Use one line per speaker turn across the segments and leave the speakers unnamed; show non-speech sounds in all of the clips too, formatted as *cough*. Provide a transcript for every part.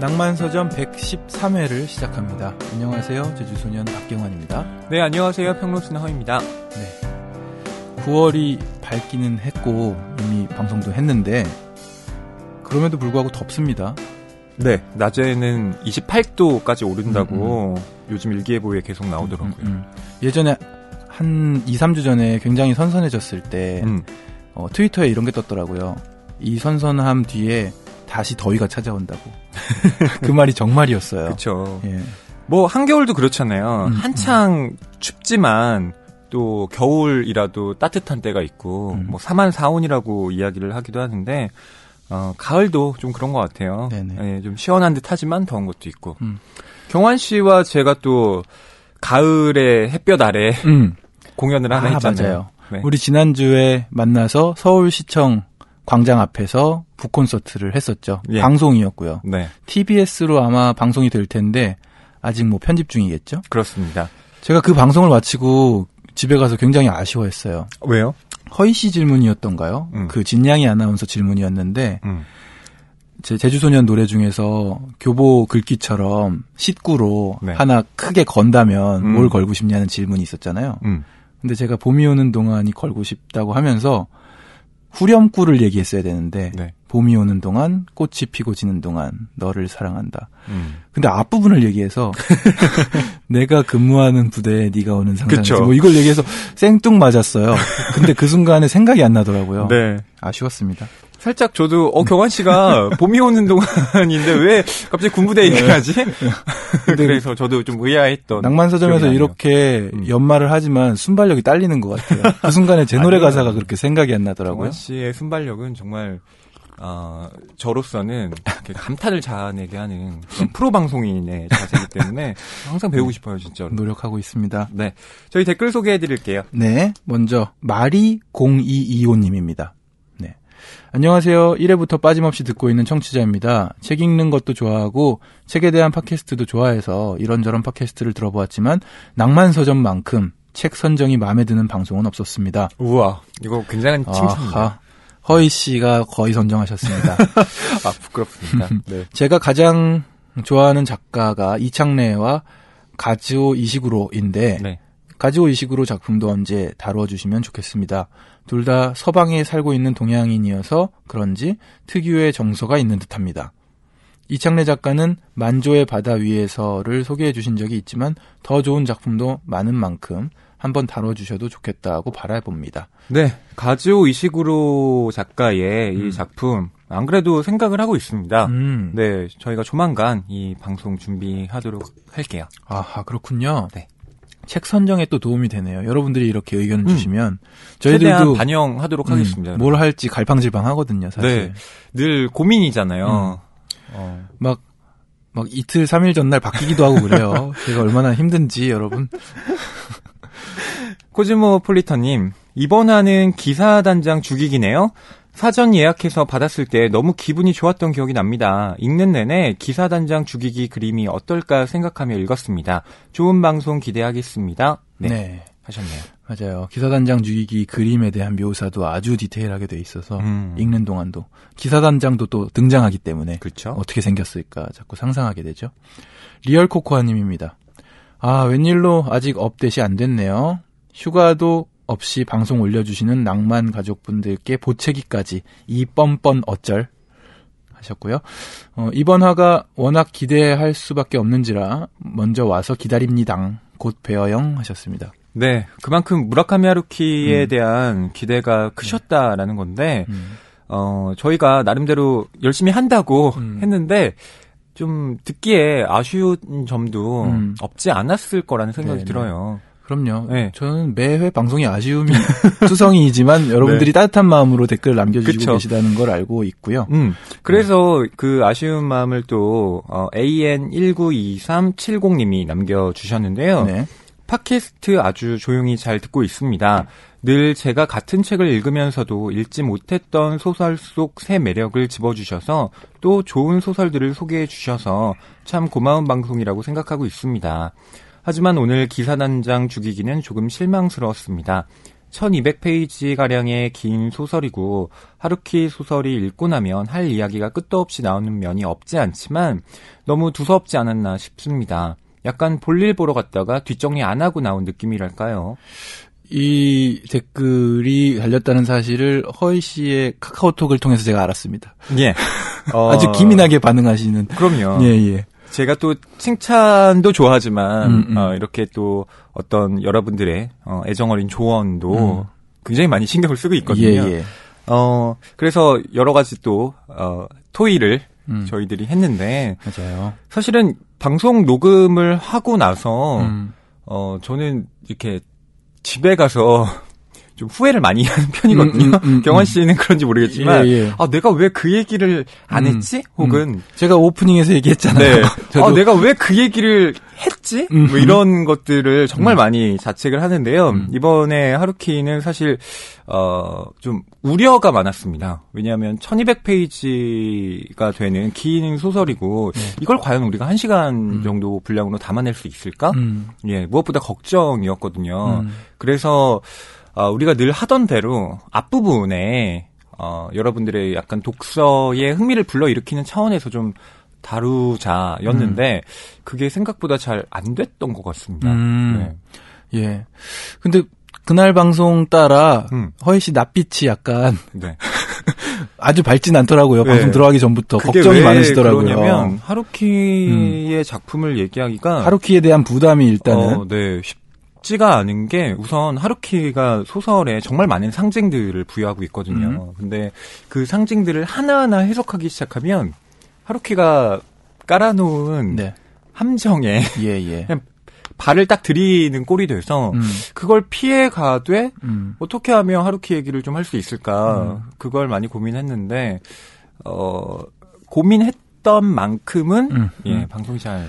낭만서점 113회를 시작합니다. 안녕하세요. 제주소년 박경환입니다.
네, 안녕하세요. 평론수나 허입니다. 네.
9월이 밝기는 했고, 이미 방송도 했는데, 그럼에도 불구하고 덥습니다.
네, 낮에는 28도까지 오른다고 음, 음, 음. 요즘 일기예보에 계속 나오더라고요. 음, 음, 음. 예전에 한 2,
3주 전에
굉장히 선선해졌을 때,
어, 트위터에 이런 게 떴더라고요. 이 선선함 뒤에 다시 더위가 찾아온다고.
*laughs* 그 말이 정말이었어요. 그렇죠. 예. 뭐 한겨울도 그렇잖아요. 음, 음. 한창 음. 춥지만 또 겨울이라도 따뜻한 때가 있고 음. 뭐 사만사온이라고 이야기를 하기도 하는데 어, 가을도 좀 그런 것 같아요. 예, 좀 시원한 듯 하지만 더운 것도 있고. 음. 경환 씨와 제가 또 가을의 햇볕 아래 음. 공연을 하나 아, 했잖아요. 맞아요. 네. 우리
지난주에 만나서 서울시청 광장 앞에서 북 콘서트를 했었죠. 예. 방송이었고요. 네. TBS로 아마 방송이 될 텐데 아직 뭐 편집 중이겠죠? 그렇습니다. 제가 그 방송을 마치고 집에 가서 굉장히 아쉬워했어요. 왜요? 허이 씨 질문이었던가요? 음. 그 진양이 아나운서 질문이었는데 음. 제 제주소년 노래 중에서 교보 글귀처럼 식구로 네. 하나 크게 건다면 음. 뭘 걸고 싶냐는 질문이 있었잖아요. 음. 근데 제가 봄이 오는 동안이 걸고 싶다고 하면서 후렴구를 얘기했어야 되는데 네. 봄이 오는 동안 꽃이 피고 지는 동안 너를 사랑한다. 음. 근데 앞부분을 얘기해서 *laughs* 내가 근무하는 부대에 네가 오는 상상이지 뭐 이걸 얘기해서 생뚱 맞았어요. 근데 그 순간에 생각이 안 나더라고요. 네. 아쉬웠습니다.
살짝 저도 어 경환 씨가 *laughs* 봄이 오는 동안인데 왜 갑자기 군부대 네. 얘기를 하지? 네. *laughs* 그래서 저도 좀 의아했던 낭만서점에서
이렇게 음. 연말을 하지만 순발력이 딸리는 것 같아요. 그 순간에 제 노래 아니요. 가사가 그렇게 생각이
안 나더라고요. 경환 씨의 순발력은 정말 어, 저로서는 감탄을 자아내게 하는 프로 방송인의 자세이기 때문에 항상 배우고 싶어요, 진짜 노력하고 있습니다. 네. 저희 댓글 소개해 드릴게요. 네. 먼저, 마리0225님입니다.
안녕하세요. 1회부터 빠짐없이 듣고 있는 청취자입니다. 책 읽는 것도 좋아하고 책에 대한 팟캐스트도 좋아해서 이런저런 팟캐스트를 들어보았지만 낭만 서점만큼 책 선정이 마음에 드는 방송은 없었습니다. 우와, 이거 굉장한 칭찬이다. 허이 씨가 거의 선정하셨습니다. *laughs* 아, 부끄럽습니다. 음. 네. 제가 가장 좋아하는 작가가 이창래와 가즈오 이식으로인데 네. 가즈오 이식으로 작품도 언제 다루어 주시면 좋겠습니다. 둘다 서방에 살고 있는 동양인이어서 그런지 특유의 정서가 있는 듯합니다. 이창래 작가는 만조의 바다 위에서를 소개해 주신 적이 있지만 더 좋은 작품도 많은 만큼 한번 다뤄주셔도 좋겠다고 바라봅니다.
네, 가즈오 이식으로 작가의 음. 이 작품 안 그래도 생각을 하고 있습니다. 음. 네, 저희가 조만간 이 방송 준비하도록 할게요. 아하, 그렇군요. 네.
책 선정에 또 도움이 되네요. 여러분들이 이렇게 의견을 음. 주시면 저희들도 반영하도록 음, 하겠습니다. 뭘 할지 갈팡질팡 하거든요, 사실. 네.
늘 고민이잖아요. 음. 어.
막, 막 이틀, 3일 전날 바뀌기도 하고 그래요. *laughs* 제가 얼마나 힘든지, 여러분.
*laughs* 코즈모폴리터님, 이번 화는 기사단장 죽이기네요. 사전 예약해서 받았을 때 너무 기분이 좋았던 기억이 납니다. 읽는 내내 기사단장 죽이기 그림이 어떨까 생각하며 읽었습니다. 좋은 방송 기대하겠습니다. 네. 네. 하셨네요. 맞아요.
기사단장 죽이기 그림에 대한 묘사도 아주 디테일하게 돼 있어서 음. 읽는 동안도 기사단장도 또 등장하기 때문에 그렇죠. 어떻게 생겼을까 자꾸 상상하게 되죠. 리얼 코코아님입니다. 아 웬일로 아직 업데이트 안 됐네요. 휴가도 없이 방송 올려주시는 낭만 가족분들께 보채기까지 이 뻔뻔 어쩔 하셨고요. 어, 이번 화가 워낙 기대할 수밖에 없는지라 먼저 와서 기다립니다. 곧 뵈어영 하셨습니다.
네, 그만큼 무라카미 하루키에 음. 대한 기대가 크셨다라는 건데 음. 음. 어, 저희가 나름대로 열심히 한다고 음. 했는데 좀 듣기에 아쉬운 점도 음. 없지 않았을 거라는 생각이 네네. 들어요. 그럼요. 네. 저는 매회 방송이 아쉬움이 *laughs*
투성이지만 여러분들이 네. 따뜻한 마음으로 댓글
남겨주시고 그쵸. 계시다는 걸 알고 있고요. 음. 네. 그래서 네. 그 아쉬운 마음을 또 어, AN1922370님이 남겨주셨는데요. 네. 팟캐스트 아주 조용히 잘 듣고 있습니다. 늘 제가 같은 책을 읽으면서도 읽지 못했던 소설 속 새 매력을 집어주셔서 또 좋은 소설들을 소개해 주셔서 참 고마운 방송이라고 생각하고 있습니다. 하지만 오늘 기사단장 죽이기는 조금 실망스러웠습니다. 1200페이지가량의 긴 소설이고 하루키 소설이 읽고 나면 할 이야기가 끝도 없이 나오는 면이 없지 않지만 너무 두서없지 않았나 싶습니다. 약간 볼일 보러 갔다가 뒷정리 안 하고 나온 느낌이랄까요? 이 댓글이 달렸다는 사실을 허이 씨의 카카오톡을 통해서 제가 알았습니다. 예. 어... *laughs* 아주 기민하게
반응하시는.
그럼요. 예, 예. 제가 또 칭찬도 좋아하지만 음, 음. 어, 이렇게 또 어떤 여러분들의 어, 애정 어린 조언도 음. 굉장히 많이 신경을 쓰고 있거든요. 예, 예. 어 그래서 여러 가지 또 어, 토의를 음. 저희들이 했는데 맞아요. 사실은 방송 녹음을 하고 나서 음. 어 저는 이렇게 집에 가서 좀 후회를 많이 *laughs* 하는 편이거든요. 음, 음, 음, 음. 경원 씨는 그런지 모르겠지만 예, 예. 아 내가 왜 그 얘기를 안 음, 했지? 음. 혹은 제가 오프닝에서 얘기했잖아요. 네. *laughs* 아 내가 왜 그 얘기를 했지? 뭐 이런 것들을 정말 많이 자책을 하는데요. 이번에 하루키는 사실 어좀 우려가 많았습니다. 왜냐하면 1200페이지가 되는 긴 소설이고 네. 이걸 과연 우리가 1시간 정도 분량으로 담아낼 수 있을까? 예, 무엇보다 걱정이었거든요. 그래서 어, 우리가 늘 하던 대로 앞부분에 어, 여러분들의 약간 독서에 흥미를 불러일으키는 차원에서 좀 다루자였는데 음. 그게 생각보다 잘 안 됐던 것 같습니다. 음.
네. 예. 근데 그날 방송 따라 음. 허희 씨 낯빛이 약간 네. *laughs* 아주 밝진 않더라고요. 방송 네. 들어가기 전부터 걱정이 많으시더라고요. 그러냐면
하루키의 음. 작품을 얘기하기가 하루키에 대한 부담이 일단은 어, 네. 쉽, 쉽지가 않은 게 우선 하루키가 소설에 정말 많은 상징들을 부여하고 있거든요. 음. 근데 그 상징들을 하나하나 해석하기 시작하면 하루키가 깔아놓은 네. 함정에 예, 예. *laughs* 발을 딱 들이는 꼴이 돼서 음. 그걸 피해 가되 음. 어떻게 하면 하루키 얘기를 좀 할 수 있을까 음. 그걸 많이 고민했는데 어 고민했던 만큼은 음. 예 음. 방송이 잘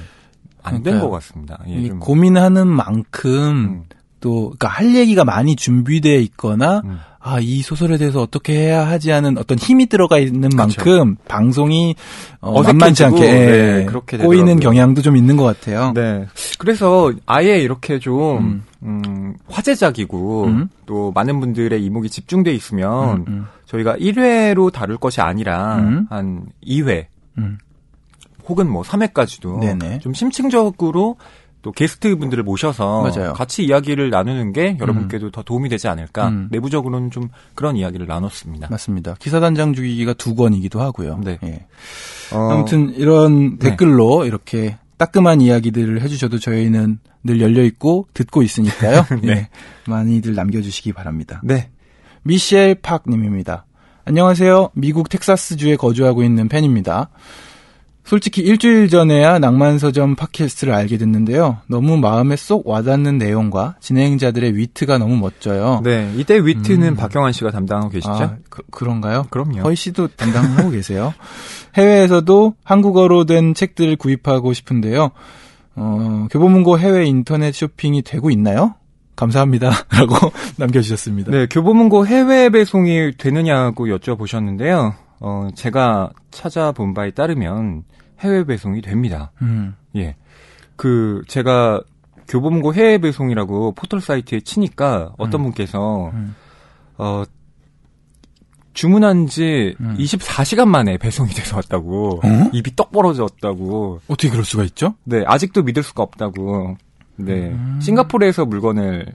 안된것 같습니다. 예,
고민하는 만큼 음. 또, 그니까 할 얘기가 많이 준비돼 있거나, 음. 아, 이 소설에 대해서 어떻게 해야 하지 하는 어떤 힘이 들어가 있는 그렇죠. 만큼 그쵸. 방송이 어, 만만치 않게 네, 네, 그렇게 꼬이는 경향도 좀 있는 것 같아요. 네.
그래서 아예 이렇게 좀, 음. 음 화제작이고, 음? 또 많은 분들의 이목이 집중돼 있으면, 음, 음. 저희가 1회로 다룰 것이 아니라, 한 2회, 혹은 뭐 3회까지도 네네. 좀 심층적으로 또 게스트 분들을 모셔서 맞아요. 같이 이야기를 나누는 게 여러분께도 음. 더 도움이 되지 않을까 음. 내부적으로는 좀 그런 이야기를 나눴습니다.
맞습니다. 기사단장 주기가
두 권이기도
하고요. 네. 예. 어... 아무튼 이런 네. 댓글로 이렇게 따끔한 이야기들을 해주셔도 저희는 늘 열려 있고 듣고 있으니까요. *laughs* 네. 예. 많이들 남겨주시기 바랍니다. 네. 미셸 팍님입니다. 안녕하세요. 미국 텍사스주에 거주하고 있는 팬입니다. 솔직히 일주일 전에야 낭만서점 팟캐스트를 알게 됐는데요. 너무 마음에 쏙 와닿는 내용과 진행자들의 위트가 너무 멋져요. 네, 이때 위트는 음. 박경환 씨가 담당하고 아, 계시죠? 아, 그, 런가요 그럼요. 허희 씨도 담당하고 *laughs* 계세요. 해외에서도 한국어로 된 책들을 구입하고 싶은데요. 어, 교보문고 해외 인터넷 쇼핑이 되고 있나요? 감사합니다. *laughs* 라고 *laughs* 남겨주셨습니다.
네, 교보문고 해외 배송이 되느냐고 여쭤보셨는데요. 어, 제가 찾아본 바에 따르면 해외 배송이 됩니다. 음. 예. 그 제가 교보문고 해외 배송이라고 포털 사이트에 치니까 어떤 음. 분께서 음. 어 주문한 지 음. 24시간 만에 배송이 돼서 왔다고 어? 입이 떡 벌어졌다고 어떻게 그럴 수가 있죠? 네 아직도 믿을 수가 없다고 네 음. 싱가포르에서 물건을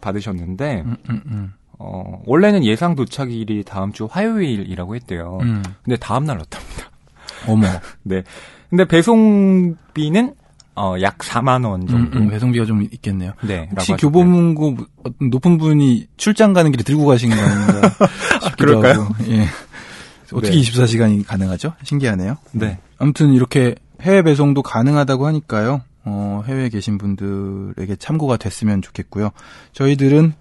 받으셨는데 음, 음, 어 원래는 예상 도착일이 다음 주 화요일이라고 했대요. 근데 다음 날 왔답니다. 어머. *laughs* 네. 근데 배송비는 어, 약 4만 원 음, 정도. 음, 음, 배송비가 좀 있겠네요. 네. 혹시 교보문고 뭐, 어, 높은 분이 출장 가는 길에 들고 가신 거아가 *laughs* 아, 그럴까요? 예. 어떻게 네. 24시간이
가능하죠? 신기하네요. 네. 아무튼 이렇게 해외 배송도 가능하다고 하니까요. 어, 해외에 계신 분들에게 참고가 됐으면 좋겠고요. 저희들은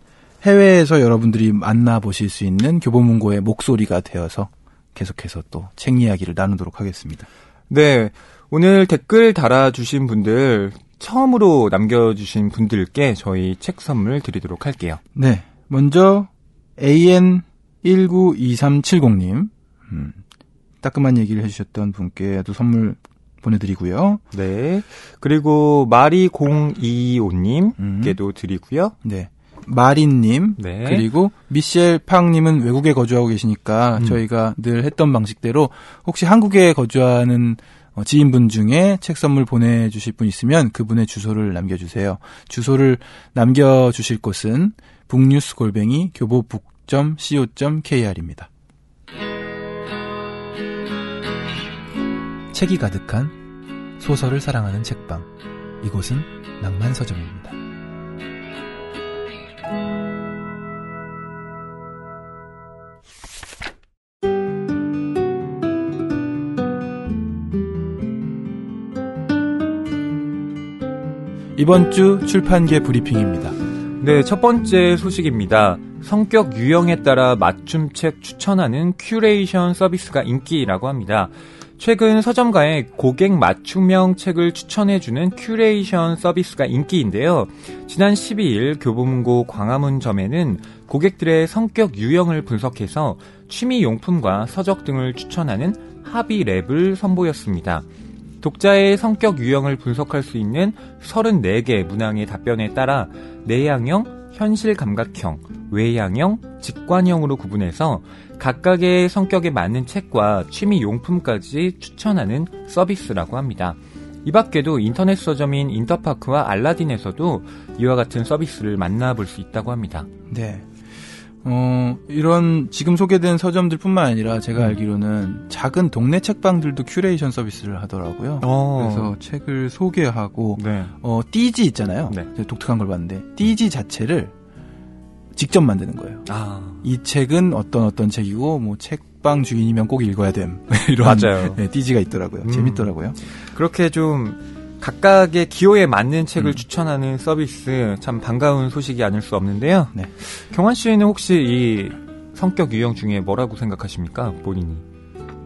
해외에서 여러분들이 만나보실 수 있는 교보문고의 목소리가 되어서 계속해서 또 책 이야기를 나누도록 하겠습니다.
네. 오늘 댓글 달아주신 분들 처음으로 남겨주신 분들께 저희 책 선물 드리도록 할게요. 네.
먼저 AN192370님 음, 따끔한 얘기를 해주셨던 분께도 선물 보내드리고요. 네. 그리고 마리025님께도 음. 드리고요. 네. 마린님 네. 그리고 미셸 팡님은 외국에 거주하고 계시니까 음. 저희가 늘 했던 방식대로 혹시 한국에 거주하는 어, 지인분 중에 책 선물 보내주실 분 있으면 그분의 주소를 남겨주세요. 주소를 남겨주실 곳은 북뉴스 골뱅이 교보북.co.kr입니다. 책이 가득한 소설을 사랑하는 책방. 이곳은 낭만서점입니다. 이번 주 출판계 브리핑입니다.
네, 첫 번째 소식입니다. 성격 유형에 따라 맞춤책 추천하는 큐레이션 서비스가 인기라고 합니다. 최근 서점가에 고객 맞춤형 책을 추천해주는 큐레이션 서비스가 인기인데요. 지난 12일 교보문고 광화문점에는 고객들의 성격 유형을 분석해서 취미 용품과 서적 등을 추천하는 합의랩을 선보였습니다. 독자의 성격 유형을 분석할 수 있는 34개 문항의 답변에 따라 내향형, 현실 감각형, 외향형, 직관형으로 구분해서 각각의 성격에 맞는 책과 취미 용품까지 추천하는 서비스라고 합니다. 이 밖에도 인터넷 서점인 인터파크와 알라딘에서도 이와 같은 서비스를 만나볼 수 있다고 합니다.
네. 어, 이런 지금 소개된 서점들뿐만 아니라 제가 음. 알기로는 작은 동네 책방들도 큐레이션 서비스를 하더라고요. 어. 그래서 책을 소개하고 네. 어, 띠지 있잖아요. 네. 독특한 걸 봤는데 띠지 자체를 직접 만드는 거예요. 아. 이 책은 어떤 어떤
책이고 뭐 책방 주인이면 꼭 읽어야 됨. *laughs* 이런 맞아요. 네, 띠지가 있더라고요. 음. 재밌더라고요. 그렇게 좀 각각의 기호에 맞는 책을 음. 추천하는 서비스 참 반가운 소식이 아닐 수 없는데요. 네. 경환 씨는 혹시 이 성격 유형 중에 뭐라고 생각하십니까? 본인이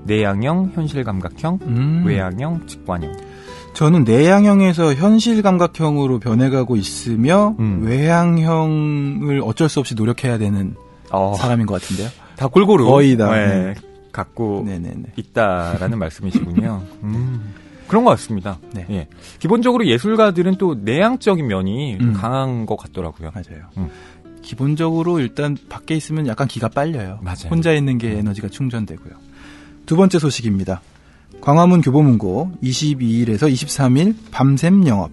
내향형, 현실 감각형, 음. 외향형, 직관형.
저는 내향형에서 현실 감각형으로 변해가고 있으며 음. 외향형을 어쩔 수 없이 노력해야 되는 어. 사람인 것 같은데요. 다 골고루 거의 다 네. 네.
갖고 네네네. 있다라는 말씀이시군요. *laughs* 음. 그런 것 같습니다. 네. 예. 기본적으로 예술가들은 또 내향적인 면이 음. 강한 것 같더라고요. 맞아요. 음. 기본적으로 일단 밖에 있으면 약간 기가 빨려요. 맞아요. 혼자
있는 게 음. 에너지가 충전되고요. 두 번째 소식입니다. 광화문 교보문고 22일에서 23일 밤샘 영업.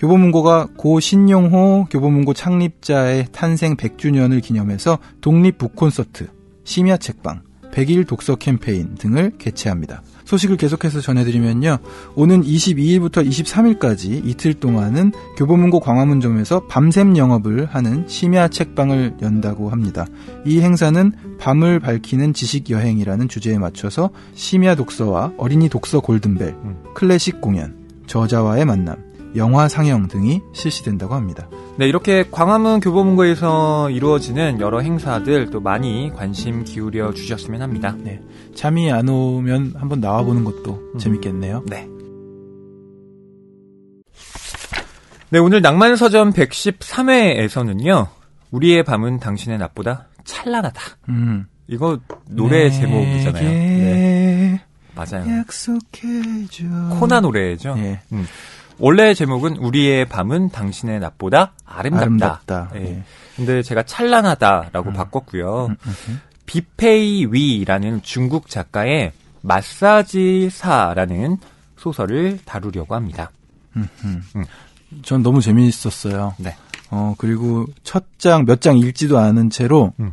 교보문고가 고 신용호 교보문고 창립자의 탄생 100주년을 기념해서 독립 북콘서트, 심야 책방, 100일 독서 캠페인 등을 개최합니다. 소식을 계속해서 전해드리면요. 오는 22일부터 23일까지 이틀 동안은 교보문고 광화문점에서 밤샘 영업을 하는 심야 책방을 연다고 합니다. 이 행사는 밤을 밝히는 지식 여행이라는 주제에 맞춰서 심야 독서와 어린이 독서 골든벨, 음. 클래식 공연, 저자와의 만남, 영화 상영 등이 실시된다고 합니다.
네, 이렇게 광화문 교보문고에서 이루어지는 여러 행사들 또 많이 관심 기울여 주셨으면 합니다. 네.
잠이 안 오면 한번 나와보는 것도 음. 재밌겠네요. 네.
네, 오늘 낭만서점 113회에서는요, 우리의 밤은 당신의 낮보다 찬란하다. 음. 이거 노래 제목이잖아요. 네. 맞아요. 약속해줘. 코나 노래죠. 예. 음. 원래 제목은 우리의 밤은 당신의 낮보다 아름답다. 아름답다. 예. 예. 근데 제가 찬란하다라고 음. 바꿨고요. 음, 음, 음. 비페이 위라는 중국 작가의 마사지사라는 소설을 다루려고 합니다.
음, 전 너무 재미있었어요. 네. 어, 그리고 첫 장, 몇 장 읽지도 않은 채로, 음.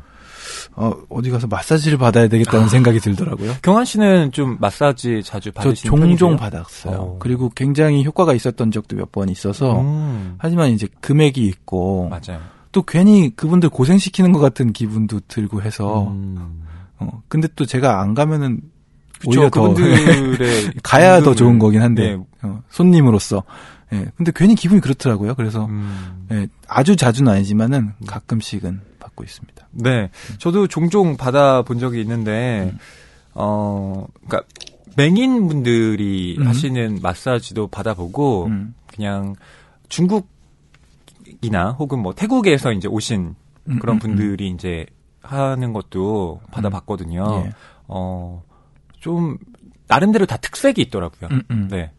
어, 어디 가서 마사지를 받아야 되겠다는 아. 생각이 들더라고요.
경환 씨는 좀 마사지 자주 받으시저 종종 편이세요? 받았어요.
오. 어. 그리고 굉장히 효과가 있었던 적도 몇 번 있어서, 음. 하지만 이제 금액이 있고, 맞아요. 또 괜히 그분들 고생시키는 것 같은 기분도 들고 해서 음. 어 근데 또 제가 안 가면은 그쵸, 오히려 더 *laughs* 가야 더 좋은 거긴 한데 네. 어, 손님으로서 예 근데 괜히 기분이 그렇더라고요 그래서 음. 예, 아주 자주는 아니지만은 음. 가끔씩은 받고 있습니다
네 음. 저도 종종 받아 본 적이 있는데 음. 어그니까 맹인 분들이 음. 하시는 마사지도 받아보고 음. 그냥 중국 이나 혹은 뭐 태국에서 이제 오신 음, 그런 음, 음. 분들이 이제 하는 것도 받아봤거든요. 예. 어, 좀, 나름대로 다 특색이 있더라고요. 네.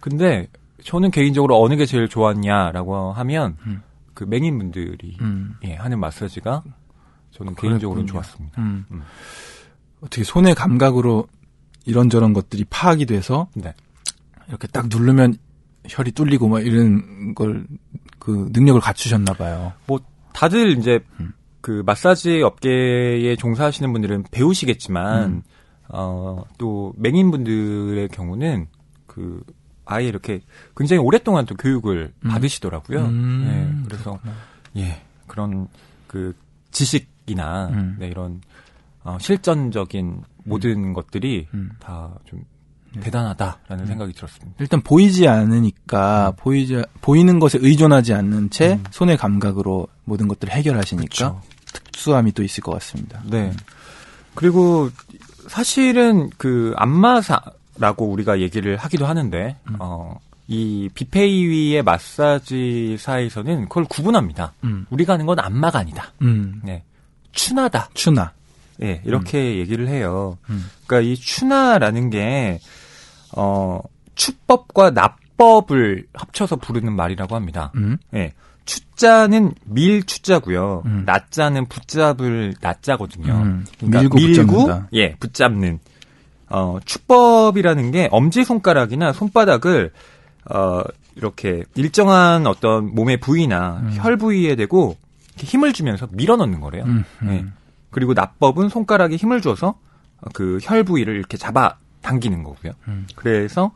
근데 저는 개인적으로 어느 게 제일 좋았냐라고 하면 음. 그 맹인분들이 음. 예, 하는 마사지가 저는 개인적으로 좋았습니다. 음.
어떻게 손의 감각으로 이런저런 것들이 파악이 돼서 네. 이렇게 딱 누르면 혈이 뚫리고 막 뭐 이런 걸그 능력을 갖추셨나 봐요.
뭐 다들 이제 음. 그 마사지 업계에 종사하시는 분들은 배우시겠지만 음. 어또 맹인 분들의 경우는 그 아예 이렇게 굉장히 오랫동안 또 교육을 음. 받으시더라고요. 음, 네, 그래서 그렇구나. 예 그런 그 지식이나 음. 네, 이런 어, 실전적인 모든 음. 것들이 다좀 음. 대단하다라는 음. 생각이 들었습니다.
일단 보이지 않으니까 음. 보이지 보이는 것에 의존하지 않는 채 손의 감각으로 모든 것들을 해결하시니까 그쵸. 특수함이 또 있을 것 같습니다.
네. 그리고 사실은 그 안마사라고 우리가 얘기를 하기도 하는데 음. 어, 이 비페이위의 마사지사에서는 그걸 구분합니다. 음. 우리가 하는 건 안마가 아니다. 음. 네. 추나다. 추나. 예, 이렇게 얘기를 해요. 그니까이 추나라는 게 어, 추법과 납법을 합쳐서 부르는 말이라고 합니다. 음? 예. 추자는 밀 추자고요. 음. 낮자는 붙잡을 낫자거든요 음. 그러니까 밀고, 밀고 붙잡는다. 예, 붙잡는 어, 추법이라는 게 엄지 손가락이나 손바닥을 어, 이렇게 일정한 어떤 몸의 부위나 음. 혈 부위에 대고 힘을 주면서 밀어넣는 거래요. 음, 음. 예. 그리고 납법은 손가락에 힘을 줘서 그 혈 부위를 이렇게 잡아 당기는 거고요. 음. 그래서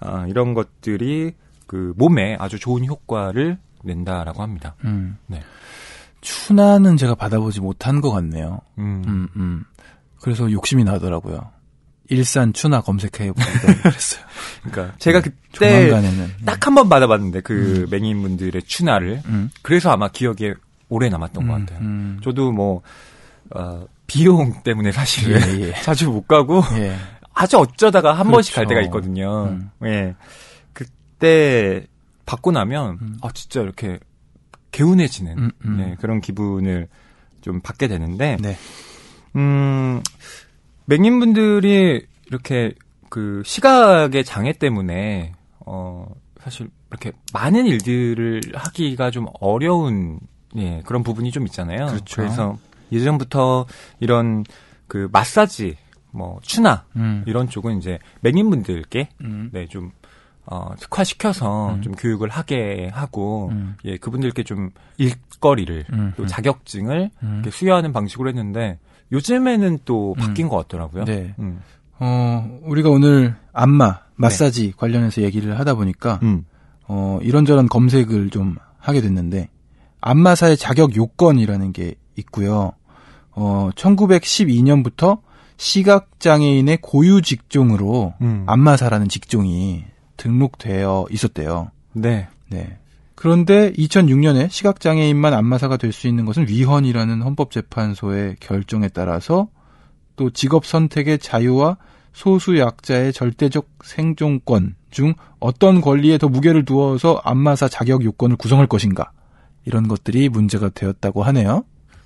어, 이런 것들이 그 몸에 아주 좋은 효과를 낸다라고 합니다.
음. 네. 추나는 제가 받아보지 못한 것 같네요. 음. 음, 음. 그래서 욕심이 나더라고요. 일산 추나 검색해 보니까 *laughs* 그랬어요. 그러니까
제가 네, 그때 네. 딱한 번 받아봤는데 그 음. 맹인분들의 추나를 음. 그래서 아마 기억에 오래 남았던 것 음, 같아요. 저도 뭐 어, 비용 때문에 사실 예, 예. *laughs* 자주 못 가고 예. 아주 어쩌다가 한 그렇죠. 번씩 갈 때가 그렇죠. 있거든요. 음. 예. 그때 받고 나면 음. 아 진짜 이렇게 개운해지는 음, 음, 예, 그런 기분을 좀 받게 되는데 네. 음 맹인분들이 이렇게 그 시각의 장애 때문에 어 사실 이렇게 많은 일들을 하기가 좀 어려운 예, 그런 부분이 좀 있잖아요. 그렇죠. 그래서 예전부터 이런 그 마사지 뭐 추나 음. 이런 쪽은 이제 맹인분들께 음. 네좀 어, 특화시켜서 음. 좀 교육을 하게 하고 음. 예 그분들께 좀 일거리를 음. 또 자격증을 음. 이렇게 수여하는 방식으로 했는데 요즘에는 또 바뀐 것 같더라고요. 네.
어 우리가 오늘 안마 마사지 네. 관련해서 얘기를 하다 보니까 어 이런저런 검색을 좀 하게 됐는데 안마사의 자격 요건이라는 게 있고요. 어 1912년부터 시각장애인의 고유 직종으로 음. 안마사라는 직종이 등록되어 있었대요. 네. 네. 그런데 2006년에 시각장애인만 안마사가 될 수 있는 것은 위헌이라는 헌법재판소의 결정에 따라서 또 직업 선택의 자유와 소수 약자의 절대적 생존권 중 어떤 권리에 더 무게를 두어서 안마사 자격 요건을 구성할 것인가 이런
것들이 문제가 되었다고 하네요.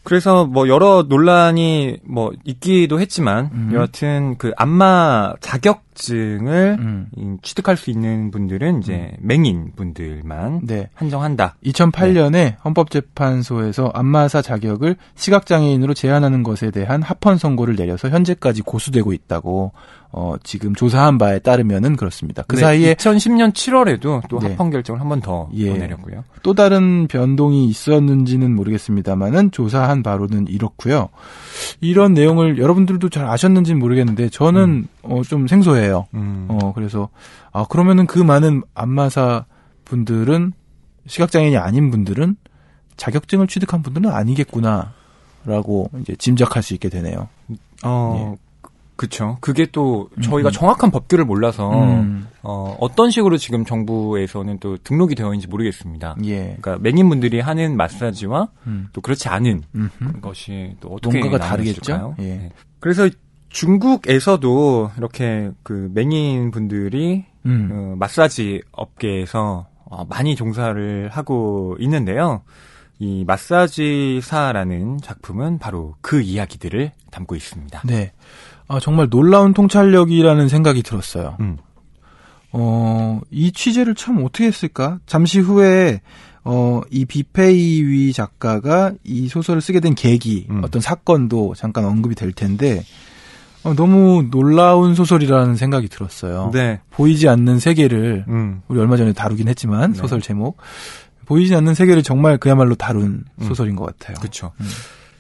그래서 뭐 여러 논란이 뭐 있기도 했지만 음. 여하튼 그 안마 자격증을 음. 취득할 수 있는 분들은 이제 음. 맹인 분들만 네. 한정한다. 2008년에 네.
헌법재판소에서 안마사 자격을 시각장애인으로 제한하는 것에 대한 합헌 선고를 내려서 현재까지 고수되고 있다고 어, 지금 조사한 바에 따르면은 그렇습니다. 그 네, 사이에
2010년 7월에도 또 네. 합헌 결정을 한 번더 예, 내렸고요. 또
다른 변동이 있었는지는 모르겠습니다만은 조사한 바로는 이렇고요. 이런 내용을 여러분들도 잘 아셨는지는 모르겠는데 저는 음. 어, 좀 생소해요. 음. 어, 그래서 아 그러면은 그 많은 안마사 분들은 시각장애인이 아닌 분들은 자격증을 취득한 분들은 아니겠구나라고 이제 짐작할 수 있게 되네요.
어, 예. 그렇죠. 그게 또 저희가 음. 정확한 법규를 몰라서 음. 어, 어떤 식으로 지금 정부에서는 또 등록이 되어 있는지 모르겠습니다. 예. 그러니까 맹인분들이 하는 마사지와 음. 또 그렇지 않은 것이 또 어떻게 뭔가가 다르겠죠. 예. 네. 그래서 중국에서도 이렇게 그 맹인분들이 음. 어, 마사지 업계에서 어, 많이 종사를 하고 있는데요. 이 마사지사라는 작품은 바로 그 이야기들을 담고 있습니다.
네. 아, 정말 놀라운 통찰력이라는 생각이 들었어요. 음. 어, 이 취재를 참 어떻게 했을까? 잠시 후에 어, 이 비페이위 작가가 이 소설을 쓰게 된 계기, 음. 어떤 사건도 잠깐 언급이 될 텐데, 어, 너무 놀라운 소설이라는 생각이 들었어요. 네. 보이지 않는 세계를, 음. 우리 얼마 전에 다루긴 했지만, 네. 소설 제목. 보이지 않는 세계를 정말 그야말로 다룬 음. 소설인 것
같아요. 그렇죠.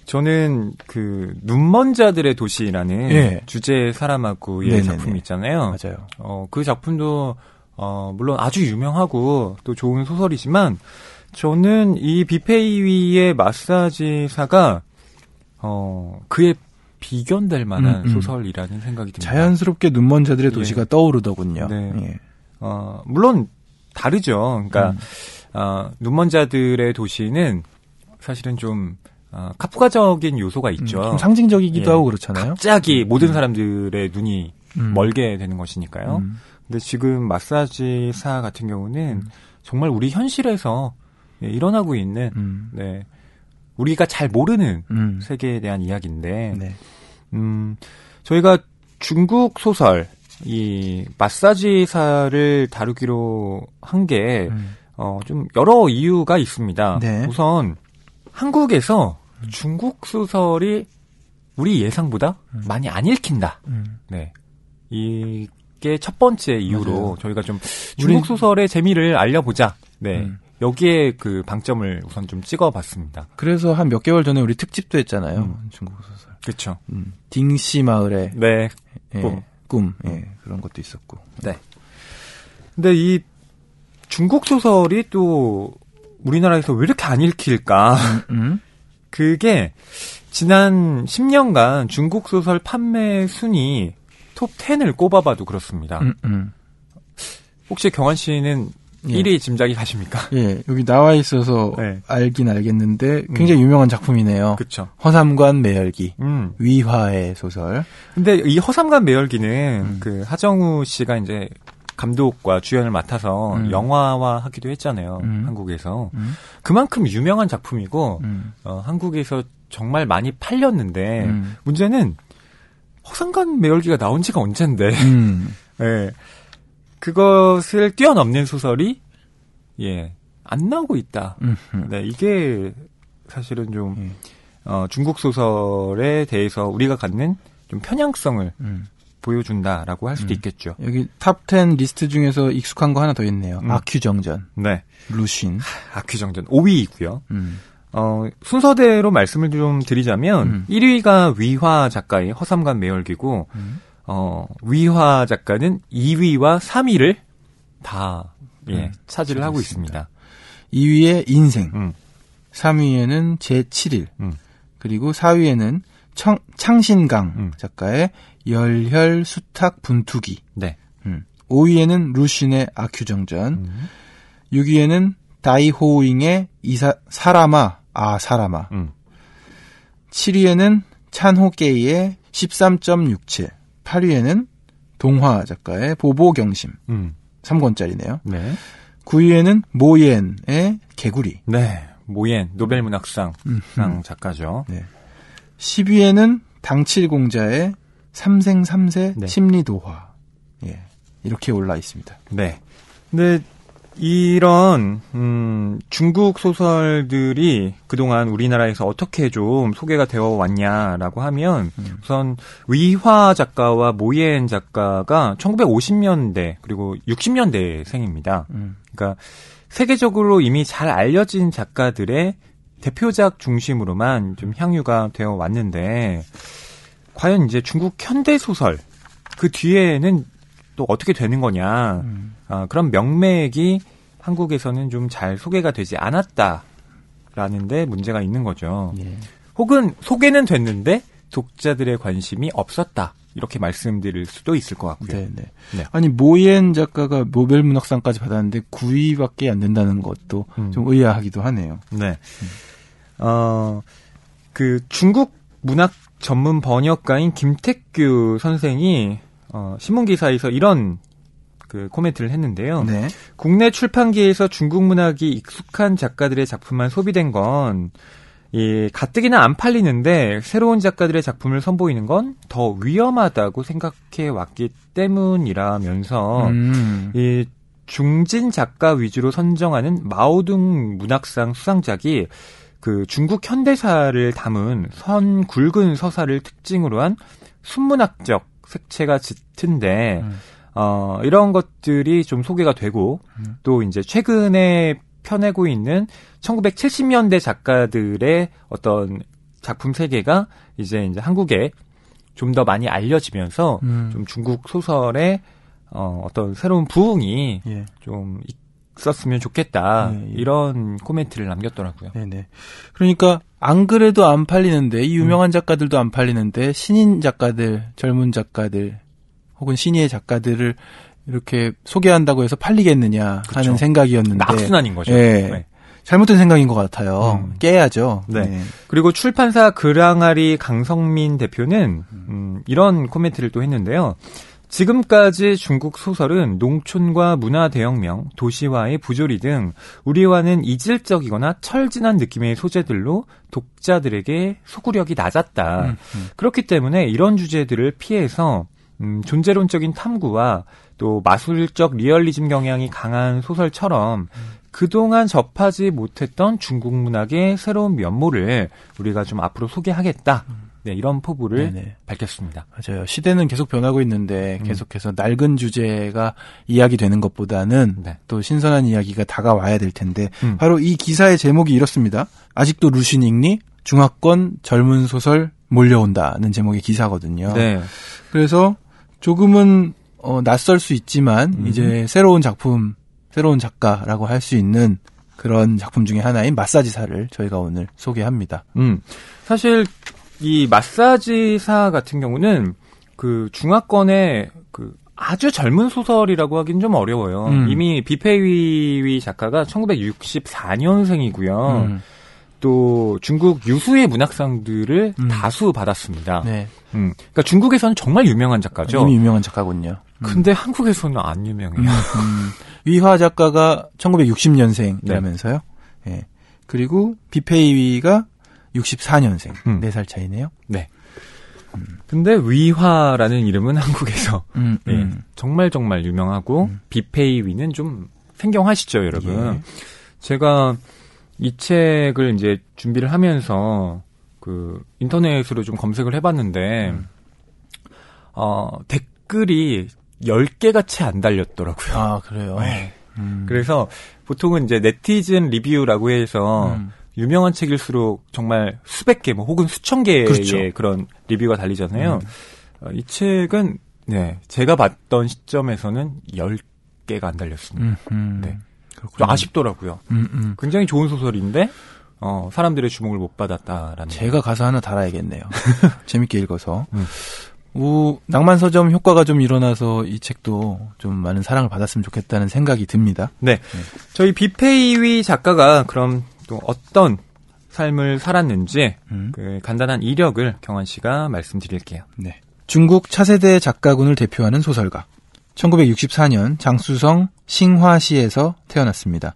저는 그 눈먼 자들의 도시라는 예. 주제의 사람하고의 작품이 있잖아요. 맞아요. 어, 그 작품도 어, 물론 아주 유명하고 또 좋은 소설이지만 저는 이 비페이위의 마사지사가 어, 그의 비견될 만한 음음. 음. 소설이라는 생각이 듭니다.
자연스럽게 눈먼 자들의 예. 도시가 예. 떠오르더군요. 네. 예.
어, 물론 다르죠. 그러니까 음. 어, 눈먼 자들의 도시는 사실은 좀 어, 카프가적인 요소가 음, 있죠. 음, 상징적이기도 예. 하고 그렇잖아요. 갑자기 음. 모든 사람들의 눈이 음. 멀게 되는 것이니까요. 근데 지금 마사지사 같은 경우는 정말 우리 현실에서 예, 일어나고 있는 음. 네, 우리가 잘 모르는 음. 세계에 대한 이야기인데 네. 음, 저희가 중국 소설 이 마사지사를 다루기로 한게 음. 어, 좀 여러 이유가 있습니다. 네. 우선 한국에서 음. 중국 소설이 우리 예상보다 음. 많이 안 읽힌다. 음. 네. 이게 첫 번째 이유로 맞아요. 저희가 좀 중국 소설의 재미를 알려보자. 네. 음. 여기에 그 방점을 우선 좀 찍어봤습니다.
그래서 한 몇 개월 전에 우리 특집도 했잖아요. 음. 중국 소설. 그쵸죠 음. 딩시
마을의 네. 예, 꿈,
꿈. 예, 그런 것도 있었고.
네. 근데 이 중국 소설이 또 우리나라에서 왜 이렇게 안 읽힐까? 음, 음. *laughs* 그게 지난 10년간 중국 소설 판매 순위 톱 10을 꼽아봐도 그렇습니다. 음, 혹시 경환 씨는 예. 1위 짐작이 가십니까?
예, 여기 나와 있어서 네. 알긴
알겠는데 굉장히 음.
유명한 작품이네요.
그렇죠. 허삼관 매열기, 음. 위화의 소설. 근데 이 허삼관 매열기는 그 하정우 씨가 이제 감독과 주연을 맡아서 음. 영화화 하기도 했잖아요. 음. 한국에서. 음. 그만큼 유명한 작품이고, 음. 어, 한국에서 정말 많이 팔렸는데, 음. 문제는 허상간 매월기가 나온 지가 언젠데, 음. *laughs* 예. 그것을 뛰어넘는 소설이, 예, 안 나오고 있다. 네, 이게 사실은 좀, 예. 어, 중국 소설에 대해서 우리가 갖는 좀 편향성을 음. 보여준다라고 할 수도 음. 있겠죠. 여기 탑 10 리스트 중에서 익숙한 거 하나 더 있네요. 음. 아큐정전. 네. 루신. 아큐정전 5위이고요. 음. 어, 순서대로 말씀을 좀 드리자면 1위가 음. 위화 작가의 허삼간매월기고 음. 어, 위화 작가는 2위와 3위를 다 예, 네, 차지를 하고 있습니다. 2위에
인생. 3위에는 음. 제7일. 그리고 4위에는 청, 창신강 작가의 열혈 수탁 분투기. 네. 음. 5위에는 루신의 아큐정전. 음. 6위에는 다이호잉의 이사 사라마 아 사라마. 음. 7위에는 찬호게이의 13.67. 8위에는 동화 작가의 보보경심. 음. 3권짜리네요. 네. 9위에는 모옌의 개구리. 네.
모옌 노벨 문학상 음. 상 작가죠. 네.
10위에는 당칠공자의 삼생 삼세 네. 심리도화 예 이렇게
올라 있습니다. 네. 근데 이런 음, 중국 소설들이 그동안 우리나라에서 어떻게 좀 소개가 되어 왔냐라고 하면 음. 우선 위화 작가와 모예엔 작가가 1950년대 그리고 60년대 생입니다. 음. 그러니까 세계적으로 이미 잘 알려진 작가들의 대표작 중심으로만 좀 향유가 되어 왔는데 과연 이제 중국 현대 소설 그 뒤에는 또 어떻게 되는 거냐 음. 아, 그런 명맥이 한국에서는 좀 잘 소개가 되지 않았다라는데 문제가 있는 거죠. 예. 혹은 소개는 됐는데 독자들의 관심이 없었다. 이렇게 말씀드릴 수도 있을 것 같고요. 네네. 네. 네.
아니 모옌 작가가 노벨 문학상까지 받았는데 9위밖에 안 된다는 것도 음. 좀 의아하기도 하네요. 네.
음. 어그 중국 문학 전문 번역가인 김택규 선생이 어, 신문 기사에서 이런 그 코멘트를 했는데요. 네. 국내 출판계에서 중국 문학이 익숙한 작가들의 작품만 소비된 건 예, 가뜩이나 안 팔리는데 새로운 작가들의 작품을 선보이는 건 더 위험하다고 생각해 왔기 때문이라면서 음. 이 중진 작가 위주로 선정하는 마오둥 문학상 수상작이 그 중국 현대사를 담은 선 굵은 서사를 특징으로 한 순문학적 색채가 짙은데 음. 어, 이런 것들이 좀 소개가 되고 음. 또 이제 최근에 펴내고 있는 1970년대 작가들의 어떤 작품 세계가 이제 이제 한국에 좀 더 많이 알려지면서 음. 좀 중국 소설의 어, 어떤 새로운 부흥이 예. 좀 썼으면 좋겠다 네, 이런 코멘트를 남겼더라고요. 네네.
그러니까 안 그래도 안 팔리는데 이 유명한 음. 작가들도 안 팔리는데 신인 작가들, 젊은 작가들 혹은 신예 작가들을 이렇게 소개한다고 해서 팔리겠느냐 그쵸. 하는 생각이었는데 악순환인 거죠. 네.
네. 잘못된 생각인 것 같아요. 음. 깨야죠. 네. 네. 그리고 출판사 그랑아리 강성민 대표는 음, 음 이런 코멘트를 또 했는데요. 지금까지 중국 소설은 농촌과 문화 대혁명, 도시화의 부조리 등 우리와는 이질적이거나 철진한 느낌의 소재들로 독자들에게 소구력이 낮았다. 음, 음. 그렇기 때문에 이런 주제들을 피해서 음, 존재론적인 탐구와 또 마술적 리얼리즘 경향이 강한 소설처럼 그동안 접하지 못했던 중국 문학의 새로운 면모를 우리가 좀 앞으로 소개하겠다. 음. 네, 이런 포부를 네네. 네. 밝혔습니다.
맞아요. 시대는 계속 변하고 있는데 음. 계속해서 낡은 주제가 이야기되는 것보다는 네. 또 신선한 이야기가 다가와야 될 텐데 음. 바로 이 기사의 제목이 이렇습니다. 아직도 루신 읽니? 중화권 젊은 소설 몰려온다는 제목의 기사거든요. 네. 그래서 조금은 어, 낯설 수 있지만 음. 이제 새로운 작품, 새로운 작가라고 할 수 있는 그런 작품 중에 하나인 마사지사를 저희가
오늘 소개합니다. 음. 사실 이 마사지사 같은 경우는 그 중화권의 그 아주 젊은 소설이라고 하긴 좀 어려워요. 음. 이미 비페위 작가가 1964년생이고요. 음. 또 중국 유수의 문학상들을 음. 다수 받았습니다. 네. 음. 그러니까 중국에서는 정말 유명한 작가죠. 이미 유명한 작가군요. 음. 근데 한국에서는 안 유명해요. 음. 음.
위화 작가가 1960년생이라면서요. 네. 예. 그리고 비페이위가 64년생. 음. 4살 차이네요.
네. 음. 근데 위화라는 이름은 *laughs* 한국에서 음, 예, 정말 정말 유명하고 비페이 음. 위는 좀 생경하시죠, 여러분. 예. 제가 이 책을 이제 준비를 하면서 그 인터넷으로 좀 검색을 해봤는데 음. 어, 댓글이 10개가 채안 달렸더라고요. 아, 그래요? 네. 그래서 보통은 이제 네티즌 리뷰라고 해서 음. 유명한 책일수록 정말 수백 개, 뭐 혹은 수천 개의 그렇죠. 그런 리뷰가 달리잖아요. 음. 어, 이 책은 네 제가 봤던 시점에서는 열 개가 안 달렸습니다. 음, 네, 그 아쉽더라고요. 굉장히 좋은 소설인데 어, 사람들의 주목을 못 받았다라는. 제가 가서 하나 달아야겠네요. *laughs* 재밌게 읽어서. 음.
우, 낭만 서점 효과가 좀 일어나서 이 책도 좀 많은 사랑을 받았으면 좋겠다는 생각이 듭니다.
네. 네. 저희 비페이위 작가가 그럼 또 어떤 삶을 살았는지 음. 그 간단한 이력을 경환 씨가 말씀드릴게요. 네.
중국 차세대 작가군을 대표하는 소설가. 1964년 장쑤성 싱화시에서 태어났습니다.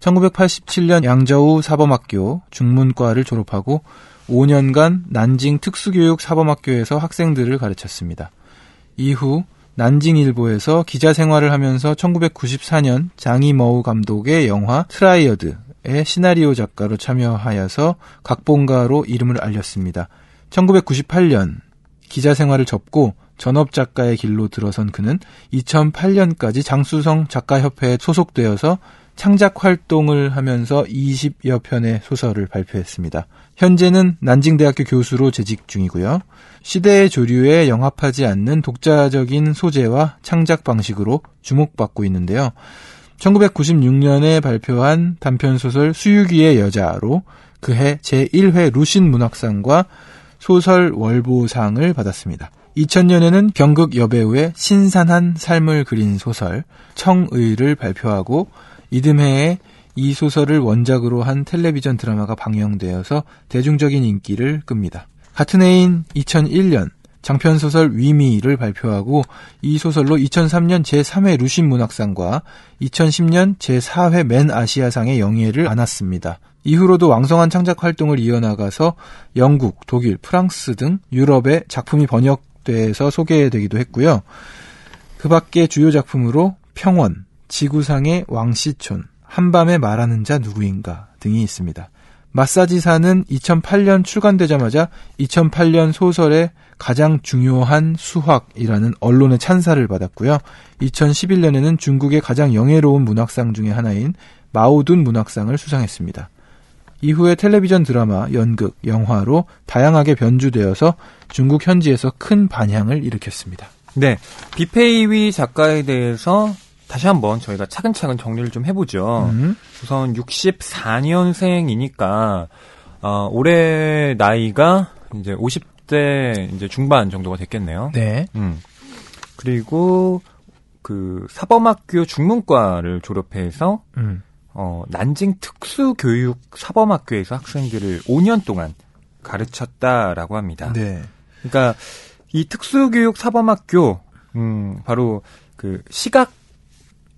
1987년 양저우 사범학교 중문과를 졸업하고 5년간 난징 특수교육 사범학교에서 학생들을 가르쳤습니다. 이후 난징일보에서 기자 생활을 하면서 1994년 장이머우 감독의 영화 트라이어드 의 시나리오 작가로 참여하여서 각본가로 이름을 알렸습니다. 1998년 기자 생활을 접고 전업 작가의 길로 들어선 그는 2008년까지 장수성 작가협회에 소속되어서 창작 활동을 하면서 20여 편의 소설을 발표했습니다. 현재는 난징대학교 교수로 재직 중이고요. 시대의 조류에 영합하지 않는 독자적인 소재와 창작 방식으로 주목받고 있는데요. 1996년에 발표한 단편소설 수유기의 여자로 그해 제1회 루신 문학상과 소설 월보상을 받았습니다. 2000년에는 경극 여배우의 신산한 삶을 그린 소설 청의를 발표하고 이듬해에 이 소설을 원작으로 한 텔레비전 드라마가 방영되어서 대중적인 인기를 끕니다. 같은 해인 2001년 장편 소설 위미를 발표하고 이 소설로 2003년 제3회 루신 문학상과 2010년 제4회 맨 아시아상의 영예를 안았습니다. 이후로도 왕성한 창작 활동을 이어나가서 영국, 독일, 프랑스 등 유럽의 작품이 번역돼서 소개되기도 했고요. 그 밖의 주요 작품으로 평원, 지구상의 왕시촌, 한밤에 말하는 자 누구인가 등이 있습니다. 마사지사는 2008년 출간되자마자 2008년 소설의 가장 중요한 수학이라는 언론의 찬사를 받았고요. 2011년에는 중국의 가장 영예로운 문학상 중의 하나인 마오둔 문학상을 수상했습니다. 이후에 텔레비전 드라마, 연극, 영화로 다양하게 변주되어서 중국 현지에서 큰 반향을 일으켰습니다.
네. 비페이위 작가에 대해서 다시 한번 저희가 차근차근 정리를 좀 해보죠. 음. 우선 64년생이니까 어, 올해 나이가 이제 50대 이제 중반 정도가 됐겠네요. 네. 음. 그리고 그 사범학교 중문과를 졸업해서 음. 어, 난징 특수교육 사범학교에서 학생들을 5년 동안 가르쳤다라고 합니다. 네. 그러니까 이 특수교육 사범학교 음, 바로 그 시각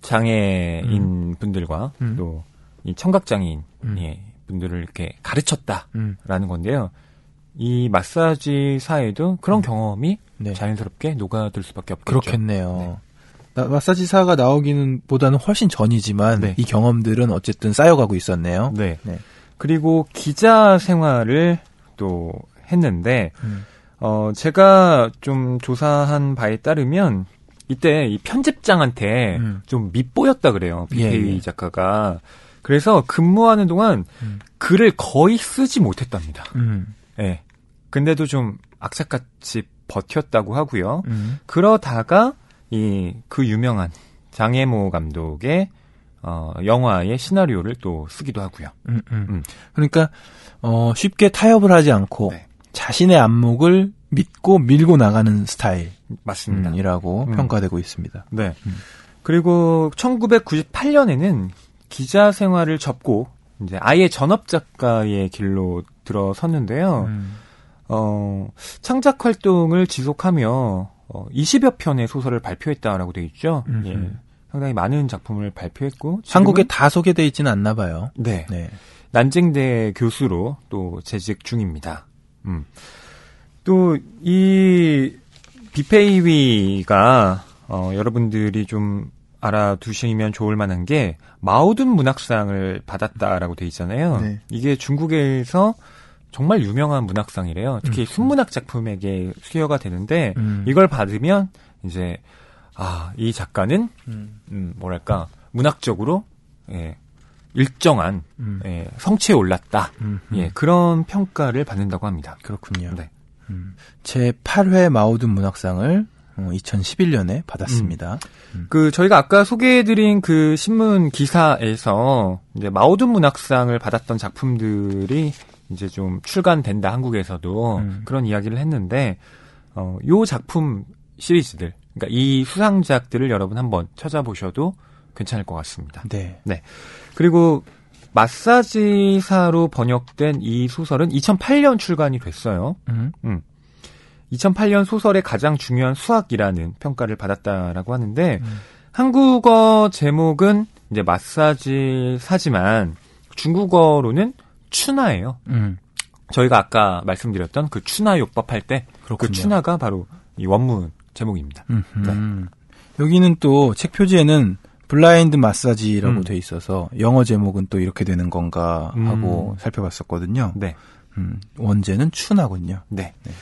장애인 음. 분들과 음. 또이 청각 장애인 음. 예, 분들을 이렇게 가르쳤다라는 건데요. 이 마사지 사에도 그런 경험이 네. 자연스럽게 녹아들 수밖에 없겠죠. 그렇겠네요. 네.
마사지사가 나오기는 보다는 훨씬 전이지만 네. 이 경험들은 어쨌든 쌓여가고 있었네요. 네. 네.
그리고 기자 생활을 또 했는데 음. 어 제가 좀 조사한 바에 따르면 이때 이 편집장한테 음. 좀 밑보였다 그래요. BK 예, 예. 작가가. 그래서 근무하는 동안 음. 글을 거의 쓰지 못했답니다. 음. 예. 근데도 좀 악착같이 버텼다고 하고요. 음. 그러다가 이 그 유명한 장혜모 감독의 어, 영화의 시나리오를 또 쓰기도 하고요.
음, 음. 그러니까 어, 쉽게 타협을 하지 않고 네. 자신의 안목을 믿고 밀고 나가는 스타일. 맞습니다.
이라고 음. 평가되고 있습니다. 네. 음. 그리고 1998년에는 기자 생활을 접고 이제 아예 전업 작가의 길로 들어섰는데요. 음. 어, 창작 활동을 지속하며 어, 20여 편의 소설을 발표했다라고 되어 있죠. 음. 예. 상당히 많은 작품을 발표했고 한국에
다 소개돼 있지는 않나 봐요.
네. 네. 난징대 교수로 또 재직 중입니다. 음. 또이 비페이위가 어, 여러분들이 좀 알아두시면 좋을 만한 게 마오든 문학상을 받았다라고 돼 있잖아요. 네. 이게 중국에서 정말 유명한 문학상이래요. 특히 음. 순문학 작품에게 수여가 되는데 음. 이걸 받으면 이제 아, 이 작가는 음. 음 뭐랄까 문학적으로 예. 일정한 음. 예, 성취에 올랐다. 음. 예, 그런 평가를 받는다고 합니다. 그렇군요. 네. 제 8회 마우든 문학상을 2011년에 어, 받았습니다. 음. 음. 그 저희가 아까 소개해드린 그 신문 기사에서 이제 마우든 문학상을 받았던 작품들이 이제 좀 출간된다 한국에서도 음. 그런 이야기를 했는데 어, 요 작품 시리즈들 그러니까 이 수상작들을 여러분 한번 찾아보셔도 괜찮을 것 같습니다. 네. 네. 그리고 마사지사로 번역된 이 소설은 2008년 출간이 됐어요. 음. 음. 2008년 소설의 가장 중요한 수학이라는 평가를 받았다라고 하는데 음. 한국어 제목은 이제 마사지사지만 중국어로는 추나예요. 음. 저희가 아까 말씀드렸던 그 추나 욕법할 때 그 추나가 바로 이 원문 제목입니다.
네. 여기는 또 책 표지에는 블라인드 마사지라고 음. 돼 있어서 영어 제목은 또 이렇게 되는 건가 하고 음. 살펴봤었거든요. 네. 음, 원제는 추나군요.
네. 네.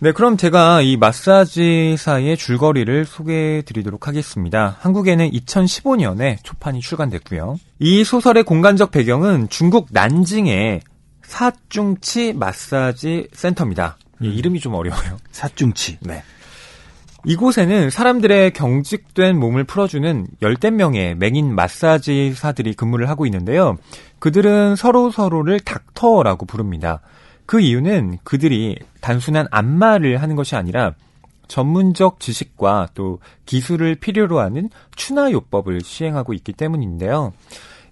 네, 그럼 제가 이 마사지사의 줄거리를 소개해 드리도록 하겠습니다. 한국에는 2015년에 초판이 출간됐고요. 이 소설의 공간적 배경은 중국 난징의 사중치 마사지 센터입니다. 음. 이름이 좀 어려워요. 사중치. 네. 이곳에는 사람들의 경직된 몸을 풀어주는 열댓 명의 맹인 마사지사들이 근무를 하고 있는데요. 그들은 서로 서로를 닥터라고 부릅니다. 그 이유는 그들이 단순한 안마를 하는 것이 아니라 전문적 지식과 또 기술을 필요로 하는 추나요법을 시행하고 있기 때문인데요.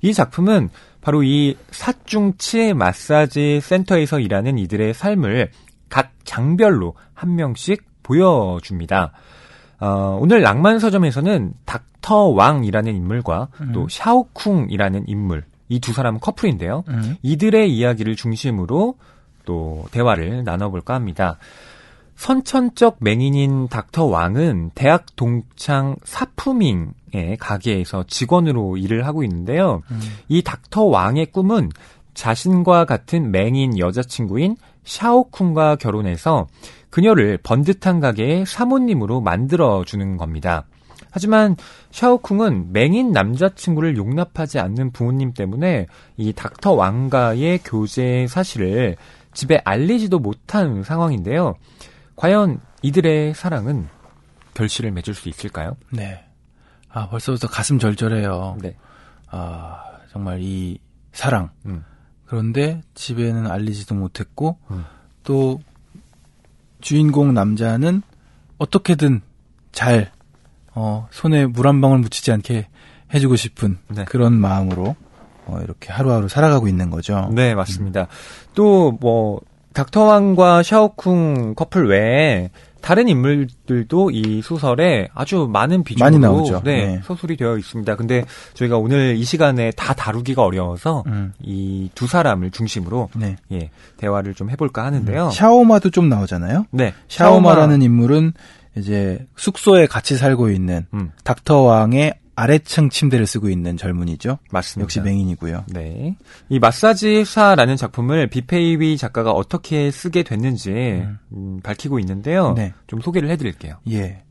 이 작품은 바로 이 사중치 마사지 센터에서 일하는 이들의 삶을 각 장별로 한 명씩 보여줍니다. 어, 오늘 낭만 서점에서는 닥터 왕이라는 인물과 음. 또 샤오쿵이라는 인물 이 두 사람은 커플인데요. 음. 이들의 이야기를 중심으로 또 대화를 나눠볼까 합니다. 선천적 맹인인 닥터 왕은 대학 동창 사프밍의 가게에서 직원으로 일을 하고 있는데요. 음. 이 닥터 왕의 꿈은 자신과 같은 맹인 여자친구인 샤오쿵과 결혼해서 그녀를 번듯한 가게의 사모님으로 만들어주는 겁니다. 하지만 샤오쿵은 맹인 남자친구를 용납하지 않는 부모님 때문에 이 닥터 왕가의 교제 사실을 집에 알리지도 못한 상황인데요. 과연 이들의 사랑은 결실을 맺을 수 있을까요? 네. 아, 벌써부터 가슴 절절해요. 네.
아, 정말 이 사랑. 음. 그런데 집에는 알리지도 못했고, 음. 또 주인공 남자는 어떻게든 잘 어, 손에 물 한 방울 묻히지 않게 해주고 싶은 네. 그런 마음으로 어, 이렇게 하루하루 살아가고 있는 거죠. 네,
맞습니다. 음. 또뭐 닥터왕과 샤오쿵 커플 외에 다른 인물들도 이 소설에 아주 많은 비중으로 네, 네, 소설이 되어 있습니다. 근데 저희가 오늘 이 시간에 다 다루기가 어려워서 음. 이두 사람을 중심으로 네. 예, 대화를 좀 해볼까 하는데요. 음.
샤오마도 좀 나오잖아요. 네, 샤오마라는 샤오마. 인물은 이제 숙소에 같이 살고 있는 음. 닥터 왕의 아래층 침대를 쓰고 있는
젊은이죠. 맞습니다. 역시 맹인이고요. 네. 이 마사지사라는 작품을 비페이비 작가가 어떻게 쓰게 됐는지 음. 음, 밝히고 있는데요. 네. 좀 소개를 해드릴게요. 예.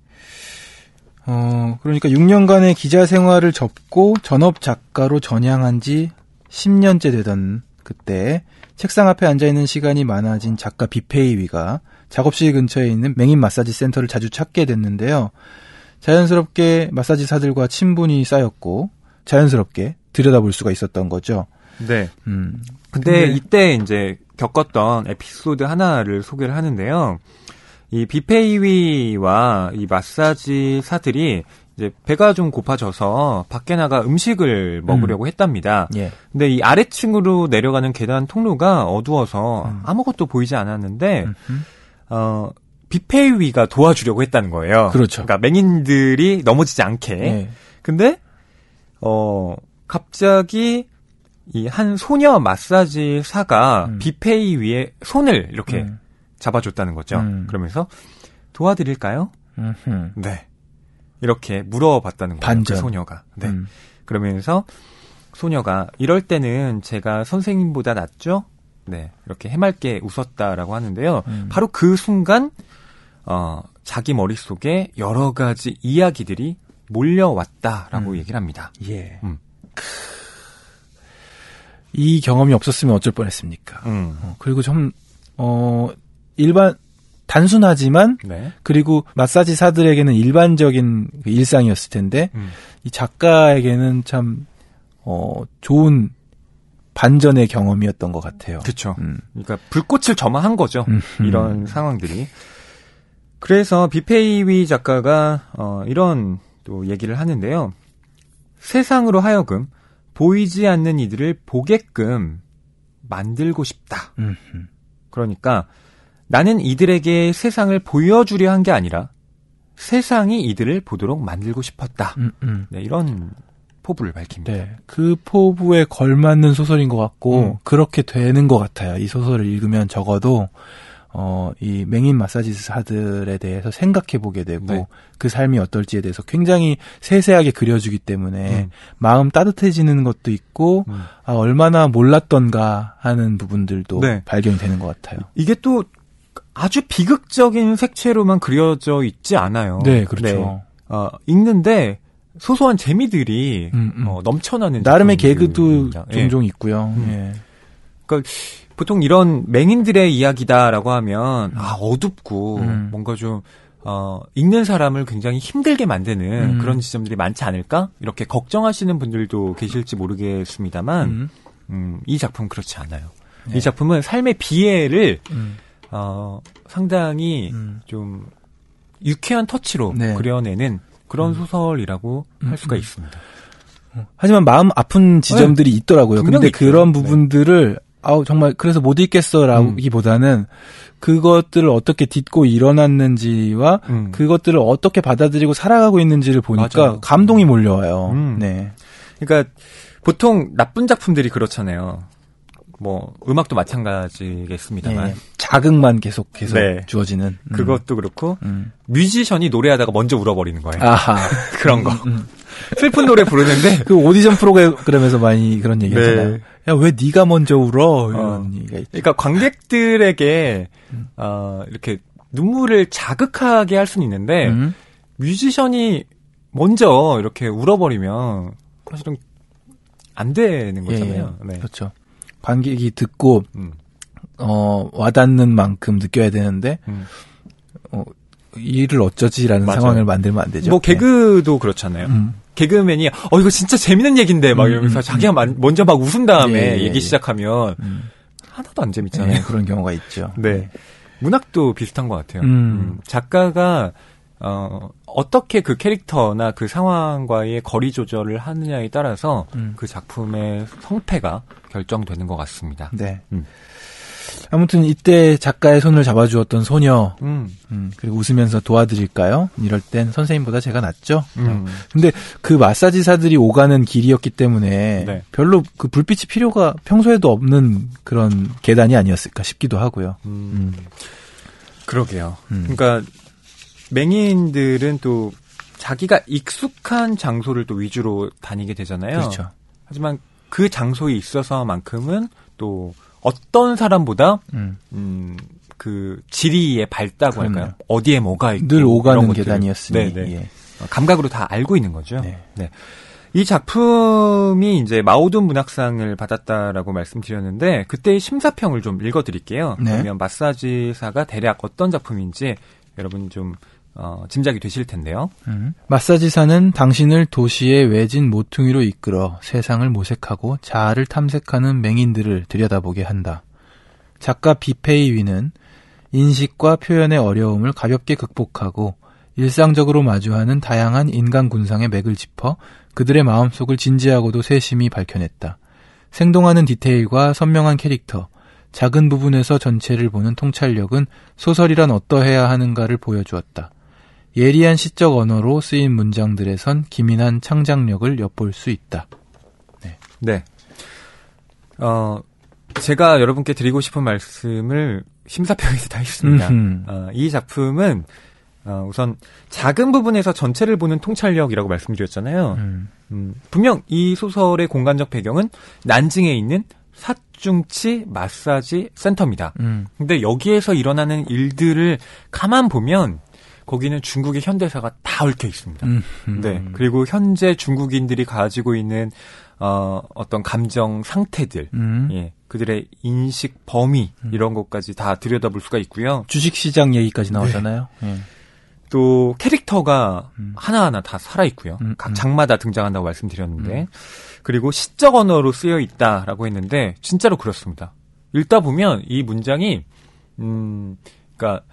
어, 그러니까 6년간의 기자 생활을 접고 전업 작가로 전향한 지 10년째 되던 그때 책상 앞에 앉아있는 시간이 많아진 작가 비페이비가 작업실 근처에 있는 맹인 마사지 센터를 자주 찾게 됐는데요. 자연스럽게 마사지사들과 친분이 쌓였고 자연스럽게 들여다볼 수가 있었던 거죠.
네. 음. 근데, 이때 이제 겪었던 에피소드 하나를 소개를 하는데요. 이 비페이위와 이 마사지사들이 이제 배가 좀 고파져서 밖에 나가 음식을 음. 먹으려고 음. 했답니다. 예. 근데 이 아래층으로 내려가는 계단 통로가 어두워서 음. 아무것도 보이지 않았는데 음흠. 어 비페이위가 도와주려고 했다는 거예요. 그렇죠. 그러니까 맹인들이 넘어지지 않게. 네. 근데 어 갑자기 이 한 소녀 마사지사가 음. 뷔페이 위에 손을 이렇게 음. 잡아줬다는 거죠. 음. 그러면서 도와드릴까요? 음흠. 네. 이렇게 물어봤다는 거예요. 그 반전. 그 소녀가. 네. 음. 그러면서 소녀가 이럴 때는 제가 선생님보다 낫죠? 네. 이렇게 해맑게 웃었다라고 하는데요. 음. 바로 그 순간 어, 자기 머릿속에 여러 가지 이야기들이 몰려왔다라고 음. 얘기를 합니다. 예. 음.
이 경험이 없었으면 어쩔 뻔했습니까? 음. 어, 그리고 좀, 어, 일반, 단순하지만, 네. 그리고 마사지사들에게는 일반적인 그 일상이었을 텐데, 음. 이 작가에게는 참, 어, 좋은 반전의 경험이었던 것 같아요. 그렇죠. 그러니까
불꽃을 점화한 거죠. 음. 이런 상황들이. 그래서 비페이위 작가가 어, 이런 또 얘기를 하는데요. 세상으로 하여금 보이지 않는 이들을 보게끔 만들고 싶다. 그러니까 나는 이들에게 세상을 보여주려 한 게 아니라 세상이 이들을 보도록 만들고 싶었다. 음, 음. 네, 이런 포부를 밝힙니다. 네,
그 포부에 걸맞는 소설인 것 같고 음. 그렇게 되는 것 같아요. 이 소설을 읽으면 적어도 어, 이 맹인 마사지사들에 대해서 생각해 보게 되고 네. 그 삶이 어떨지에 대해서 굉장히 세세하게 그려주기 때문에 음. 마음 따뜻해지는 것도 있고 음. 아, 얼마나 몰랐던가 하는 부분들도 네. 발견이 되는 것 같아요.
이게 또 아주 비극적인 색채로만 그려져 있지 않아요. 네, 그렇죠. 네. 어, 읽는데 소소한 재미들이 음, 음, 어, 넘쳐나는 나름의 개그도 예. 종종 있고요. 음. 예. 그러니까 보통 이런 맹인들의 이야기다라고 하면 아 음. 어둡고 음. 뭔가 좀 어, 읽는 사람을 굉장히 힘들게 만드는 음. 그런 지점들이 많지 않을까? 이렇게 걱정하시는 분들도 계실지 모르겠습니다만, 음, 음이 작품 그렇지 않아요. 네. 이 작품은 삶의 비애를, 음. 어, 상당히 음. 좀 유쾌한 터치로 네. 그려내는 그런 소설이라고 할 수가 있습니다. 하지만
마음 아픈 지점들이 어, 네. 있더라고요. 근데 있죠. 그런
부분들을 네. 아우 정말 그래서 못
읽겠어라기보다는 음. 그것들을 어떻게 딛고 일어났는지와 음. 그것들을 어떻게 받아들이고 살아가고 있는지를 보니까 맞아 감동이 음. 몰려와요. 음.
네. 그러니까 보통 나쁜 작품들이 그렇잖아요. 뭐 음악도 마찬가지겠습니다만 네. 자극만 계속 계속 네. 주어지는 음. 그것도 그렇고 음. 뮤지션이 노래하다가 먼저 울어버리는 거예요. *laughs* 그런 거.
슬픈 노래 부르는데 그 오디션 프로그램에서 많이 그런 얘기 네. 하잖아요. 네. 야왜 네가 먼저 울어 어.
이런 어. 얘기가 있죠. 그러니까 관객들에게 음. 어, 이렇게 눈물을 자극하게 할 수는 있는데 음. 뮤지션이 먼저 이렇게 울어버리면 사실은 안 되는 예, 거잖아요. 예, 예. 네. 그렇죠. 관객이 듣고 음.
어, 와닿는 만큼 느껴야 되는데 음. 어, 일을 어쩌지라는
맞아요. 상황을 만들면 안 되죠. 뭐 네. 개그도 네. 그렇잖아요. 음. 개그맨이 어 이거 진짜 재밌는 얘기인데 막 음, 이러면서 음, 자기가 음. 먼저 막 웃은 다음에 예, 예, 얘기 예. 시작하면 하나도 안 재밌잖아요. 그런 경우가 있죠. 네. 문학도 비슷한 것 같아요. 작가가 어, 어떻게 그 캐릭터나 그 상황과의 거리 조절을 하느냐에 따라서 음. 그 작품의 성패가 결정되는 것 같습니다. 네. 음.
아무튼 이때 작가의 손을 잡아주었던 소녀 음. 음, 그리고 웃으면서 도와드릴까요? 이럴 땐 선생님보다 제가 낫죠. 음. 음. 근데 그 마사지사들이 오가는 길이었기 때문에 네. 별로 그 불빛이 필요가 평소에도 없는 그런 계단이 아니었을까 싶기도 하고요.
음. 음. 그러게요. 음. 그러니까 맹인들은 또 자기가 익숙한 장소를 또 위주로 다니게 되잖아요. 그렇죠. 하지만 그 장소에 있어서만큼은 또 어떤 사람보다 음. 음. 그 지리의 밝다고 할까요? 그럼요. 어디에 뭐가 있고 늘 오가는 계단이었으니 네, 네. 예. 어, 감각으로 다 알고 있는 거죠. 네. 네. 이 작품이 이제 마오돈 문학상을 받았다라고 말씀드렸는데 그때의 심사평을 좀 읽어드릴게요. 네. 그러면 마사지사가 대략 어떤 작품인지 여러분 좀 어, 짐작이 되실 텐데요. 음.
마사지사는 당신을 도시의 외진 모퉁이로 이끌어 세상을 모색하고 자아를 탐색하는 맹인들을 들여다보게 한다. 작가 비페이위는 인식과 표현의 어려움을 가볍게 극복하고 일상적으로 마주하는 다양한 인간 군상의 맥을 짚어 그들의 마음속을 진지하고도 세심히 밝혀냈다. 생동하는 디테일과 선명한 캐릭터, 작은 부분에서 전체를 보는 통찰력은 소설이란 어떠해야 하는가를 보여주었다. 예리한 시적 언어로 쓰인 문장들에선 기민한 창작력을 엿볼 수 있다.
네. 네. 어, 제가 여러분께 드리고 싶은 말씀을 심사평에서 *laughs* 다 했습니다. 어, 이 작품은 어, 우선 작은 부분에서 전체를 보는 통찰력이라고 말씀드렸잖아요. 음. 음, 분명 이 소설의 공간적 배경은 난징에 있는 사중치 마사지 센터입니다. 음. 근데 여기에서 일어나는 일들을 가만 보면 거기는 중국의 현대사가 다 얽혀 있습니다. 음, 음. 네. 그리고 현재 중국인들이 가지고 있는 어, 어떤 감정 상태들, 음. 예, 그들의 인식 범위 음. 이런 것까지 다 들여다볼 수가 있고요. 주식시장 얘기까지 나오잖아요. 네. 예. 또 캐릭터가 음. 하나하나 다 살아 있고요. 음, 각 장마다 등장한다고 말씀드렸는데, 그리고 시적 언어로 쓰여 있다라고 했는데 진짜로 그렇습니다. 읽다 보면 이 문장이 음, 그러니까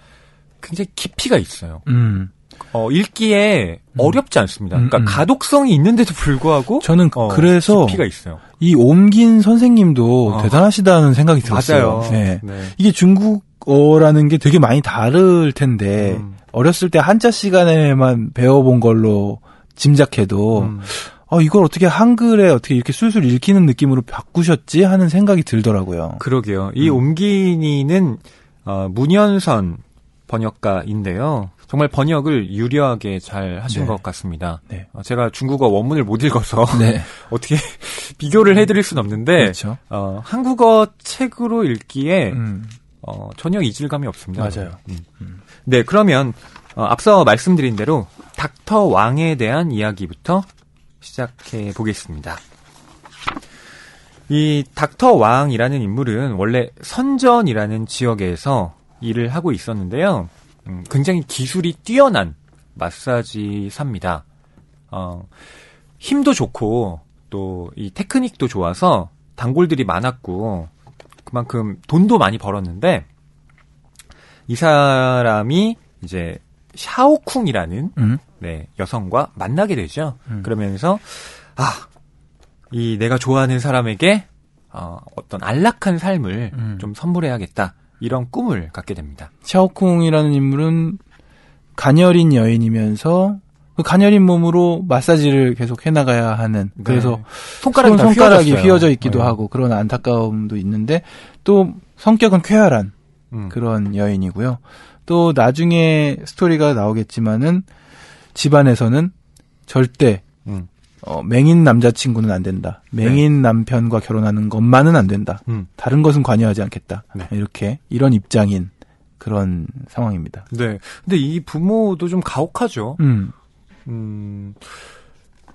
굉장히 깊이가 있어요. 음. 어, 읽기에 음. 어렵지 않습니다. 그러니까 음, 음. 가독성이 있는데도 불구하고 저는 어, 그래서 깊이가 있어요.
이 옮긴 선생님도 어. 대단하시다는 생각이 들었어요. 네. 네. 이게 중국어라는 게 되게 많이 다를 텐데 음. 어렸을 때 한자 시간에만 배워본 걸로 짐작해도 음. 어, 이걸 어떻게 한글에 어떻게
이렇게 술술 읽히는 느낌으로 바꾸셨지 하는 생각이 들더라고요. 그러게요. 이옮기이는 어, 문현선 번역가인데요. 정말 번역을 유려하게 잘 하신 네. 것 같습니다. 네. 어, 제가 중국어 원문을 못 읽어서 *laughs* 네. *laughs* 어떻게 비교를 해드릴 수는 없는데 그렇죠. 어, 한국어 책으로 읽기에 음. 어, 전혀 이질감이 없습니다. 맞아요. 음. 음. 네, 그러면 어, 앞서 말씀드린 대로 닥터 왕에 대한 이야기부터 시작해 보겠습니다. 이 닥터 왕이라는 인물은 원래 선전이라는 지역에서 일을 하고 있었는데요. 음, 굉장히 기술이 뛰어난 마사지사입니다. 어, 힘도 좋고 또 이 테크닉도 좋아서 단골들이 많았고 그만큼 돈도 많이 벌었는데 이 사람이 이제 샤오쿵이라는 음. 네, 여성과 만나게 되죠. 음. 그러면서 아, 이 내가 좋아하는 사람에게 어, 어떤 안락한 삶을 음. 좀 선물해야겠다. 이런 꿈을 갖게 됩니다.
샤오쿵이라는 인물은 가녀린 여인이면서 그 가녀린 몸으로 마사지를 계속 해나가야 하는 네. 그래서 손가락이, 손가락이 휘어져 있기도 네. 하고 그런 안타까움도 있는데 또 성격은 쾌활한 음. 그런 여인이고요. 또 나중에 스토리가 나오겠지만은 집안에서는 절대 어, 맹인 남자친구는 안 된다. 맹인 네. 남편과 결혼하는 것만은 안 된다. 음. 다른 것은 관여하지 않겠다. 네. 이렇게 이런 입장인 그런 상황입니다.
네. 근데 이 부모도 좀 가혹하죠. 음. 음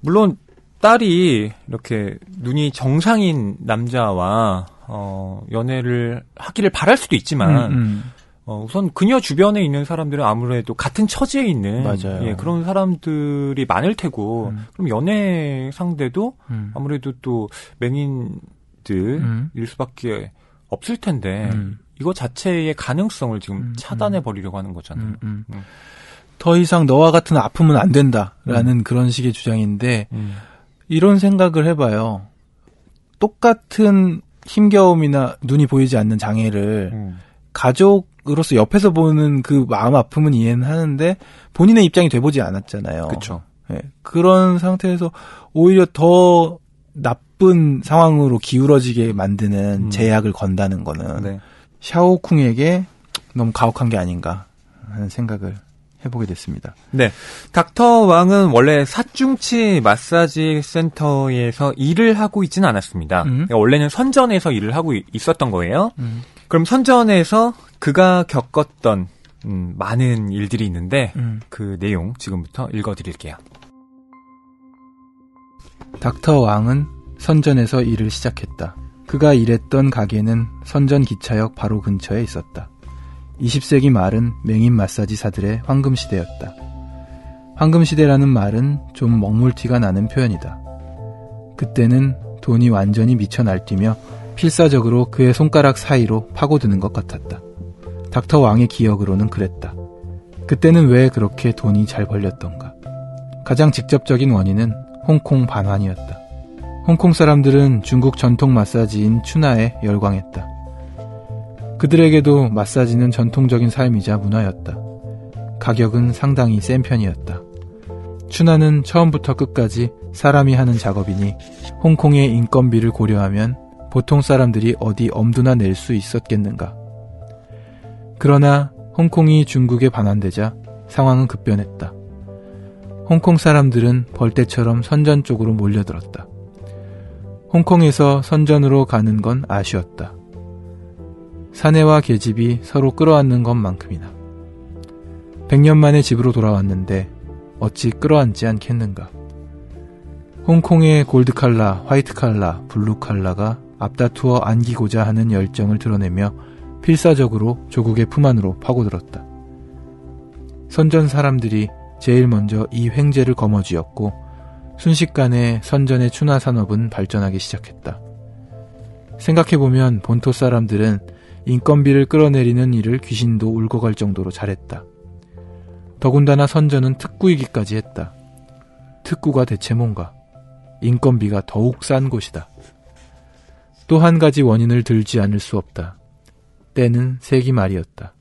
물론 딸이 이렇게 눈이 정상인 남자와 어, 연애를 하기를 바랄 수도 있지만 음, 음. 어, 우선 그녀 주변에 있는 사람들은 아무래도 같은 처지에 있는 맞아요. 예, 그런 사람들이 많을 테고 음. 그럼 연애 상대도 음. 아무래도 또 맹인들일 음. 수밖에 없을 텐데 음. 이거 자체의 가능성을 지금 음. 차단해 음. 버리려고 하는 거잖아요.
더 이상 너와 같은 아픔은 안 된다라는 그런 식의 주장인데 이런 생각을 해봐요. 똑같은 힘겨움이나 눈이 보이지 않는 장애를 가족 관객으로서 옆에서 보는 그 마음 아픔은 이해는 하는데 본인의 입장이 돼보지 않았잖아요. 그렇죠. 네, 그런 상태에서 오히려 더 나쁜 상황으로 기울어지게 만드는 음. 제약을 건다는 거는 네. 샤오쿵에게 너무 가혹한 게 아닌가 하는 생각을 해보게 됐습니다.
네. 닥터 왕은 원래 사중치 마사지 센터에서 일을 하고 있지는 않았습니다. 음. 그러니까 원래는 선전에서 일을 하고 있었던 거예요. 음. 그럼 선전에서 그가 겪었던 음, 많은 일들이 있는데 음. 그 내용 지금부터 읽어드릴게요. 닥터 왕은
선전에서 일을 시작했다. 그가 일했던 가게는 선전 기차역 바로 근처에 있었다. 20세기 말은 맹인 마사지사들의 황금시대였다. 황금시대라는 말은 좀 먹물티가 나는 표현이다. 그때는 돈이 완전히 미쳐 날뛰며 필사적으로 그의 손가락 사이로 파고드는 것 같았다. 닥터 왕의 기억으로는 그랬다. 그때는 왜 그렇게 돈이 잘 벌렸던가. 가장 직접적인 원인은 홍콩 반환이었다. 홍콩 사람들은 중국 전통 마사지인 추나에 열광했다. 그들에게도 마사지는 전통적인 삶이자 문화였다. 가격은 상당히 센 편이었다. 추나는 처음부터 끝까지 사람이 하는 작업이니 홍콩의 인건비를 고려하면 보통 사람들이 어디 엄두나 낼 수 있었겠는가. 그러나 홍콩이 중국에 반환되자 상황은 급변했다. 홍콩 사람들은 벌떼처럼 선전 쪽으로 몰려들었다. 홍콩에서 선전으로 가는 건 아쉬웠다. 사내와 계집이 서로 끌어안는 것만큼이나. 100년 만에 집으로 돌아왔는데 어찌 끌어안지 않겠는가. 홍콩의 골드칼라, 화이트칼라, 블루칼라가 앞다투어 안기고자 하는 열정을 드러내며 필사적으로 조국의 품 안으로 파고들었다. 선전 사람들이 제일 먼저 이 횡재를 거머쥐었고 순식간에 선전의 춘화 산업은 발전하기 시작했다. 생각해보면 본토 사람들은 인건비를 끌어내리는 일을 귀신도 울고 갈 정도로 잘했다. 더군다나 선전은 특구이기까지 했다. 특구가 대체 뭔가? 인건비가 더욱 싼 곳이다. 또한 가지 원인을 들지 않을 수 없다. 때는 세기 말이었다.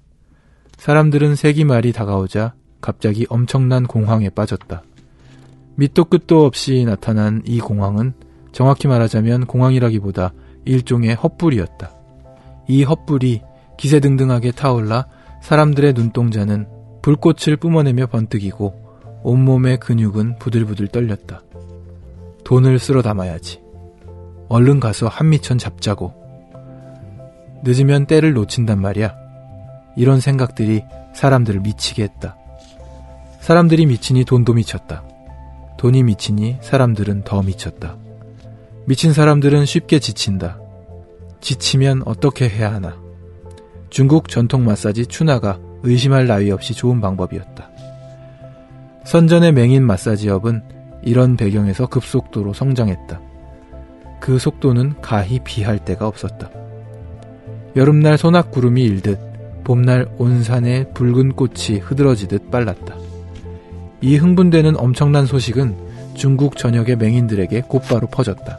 사람들은 세기 말이 다가오자 갑자기 엄청난 공황에 빠졌다. 밑도 끝도 없이 나타난 이 공황은 정확히 말하자면 공황이라기보다 일종의 헛불이었다. 이 헛불이 기세등등하게 타올라 사람들의 눈동자는 불꽃을 뿜어내며 번뜩이고 온몸의 근육은 부들부들 떨렸다. 돈을 쓸어 담아야지. 얼른 가서 한미천 잡자고. 늦으면 때를 놓친단 말이야. 이런 생각들이 사람들을 미치게 했다. 사람들이 미치니 돈도 미쳤다. 돈이 미치니 사람들은 더 미쳤다. 미친 사람들은 쉽게 지친다. 지치면 어떻게 해야 하나? 중국 전통 마사지 추나가 의심할 나위 없이 좋은 방법이었다. 선전의 맹인 마사지업은 이런 배경에서 급속도로 성장했다. 그 속도는 가히 비할 데가 없었다. 여름날 소낙구름이 일듯 봄날 온산에 붉은 꽃이 흐드러지듯 빨랐다. 이 흥분되는 엄청난 소식은 중국 전역의 맹인들에게 곧바로 퍼졌다.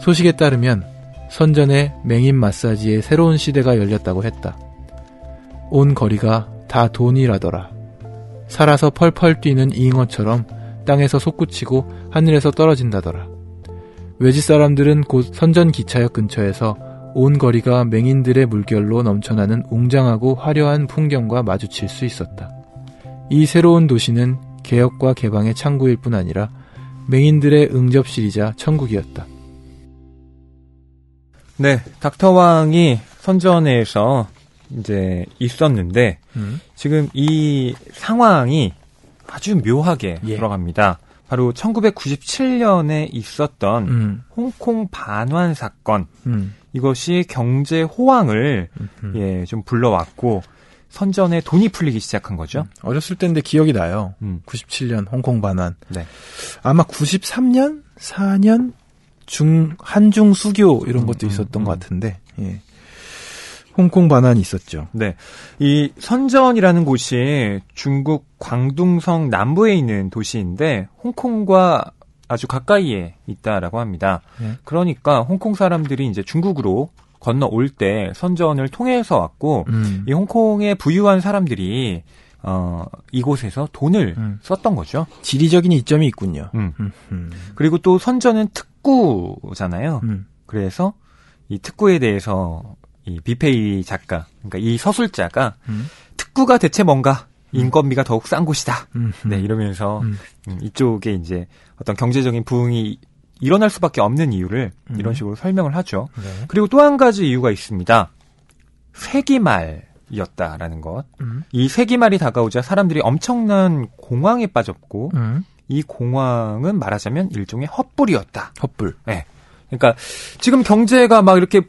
소식에 따르면 선전의 맹인 마사지의 새로운 시대가 열렸다고 했다. 온 거리가 다 돈이라더라. 살아서 펄펄 뛰는 잉어처럼 땅에서 솟구치고 하늘에서 떨어진다더라. 외지 사람들은 곧 선전 기차역 근처에서 온 거리가 맹인들의 물결로 넘쳐나는 웅장하고 화려한 풍경과 마주칠 수 있었다. 이 새로운 도시는 개혁과 개방의 창구일 뿐 아니라 맹인들의 응접실이자 천국이었다.
네, 닥터왕이 선전에서 이제 있었는데 음? 지금 이 상황이 아주 묘하게 예. 돌아갑니다. 바로 1997년에 있었던 음. 홍콩 반환 사건 음. 이것이 경제 호황을 음. 예, 좀 불러왔고 선전에 돈이 풀리기 시작한 거죠. 음. 어렸을 때인데 기억이 나요.
97년 음. 홍콩 반환. 네. 아마 93년, 4년 중 한중 수교 이런 것도 있었던 것 같은데. 예. 홍콩 반환이 있었죠.
네. 이 선전이라는 곳이 중국 광둥성 남부에 있는 도시인데 홍콩과 아주 가까이에 있다라고 합니다. 네. 그러니까 홍콩 사람들이 이제 중국으로 건너올 때 선전을 통해서 왔고 음. 이 홍콩의 부유한 사람들이 어, 이곳에서 돈을 음. 썼던 거죠. 지리적인 이점이 있군요. 음. 음, 음. 그리고 또 선전은 특구잖아요. 음. 그래서 이 특구에 대해서 이 비페이 작가, 그러니까 이 서술자가 음. 특구가 대체 뭔가 음. 인건비가 더욱 싼 곳이다. 음. 네, 이러면서 음. 음. 이쪽에 이제 어떤 경제적인 부흥이 일어날 수밖에 없는 이유를 음. 이런 식으로 설명을 하죠. 네. 그리고 또 한 가지 이유가 있습니다. 세기말이었다라는 것. 이 세기말이 다가오자 사람들이 엄청난 공황에 빠졌고 이 공황은 말하자면 일종의 헛불이었다. 헛불. 예. 네. 그러니까 지금 경제가 막 이렇게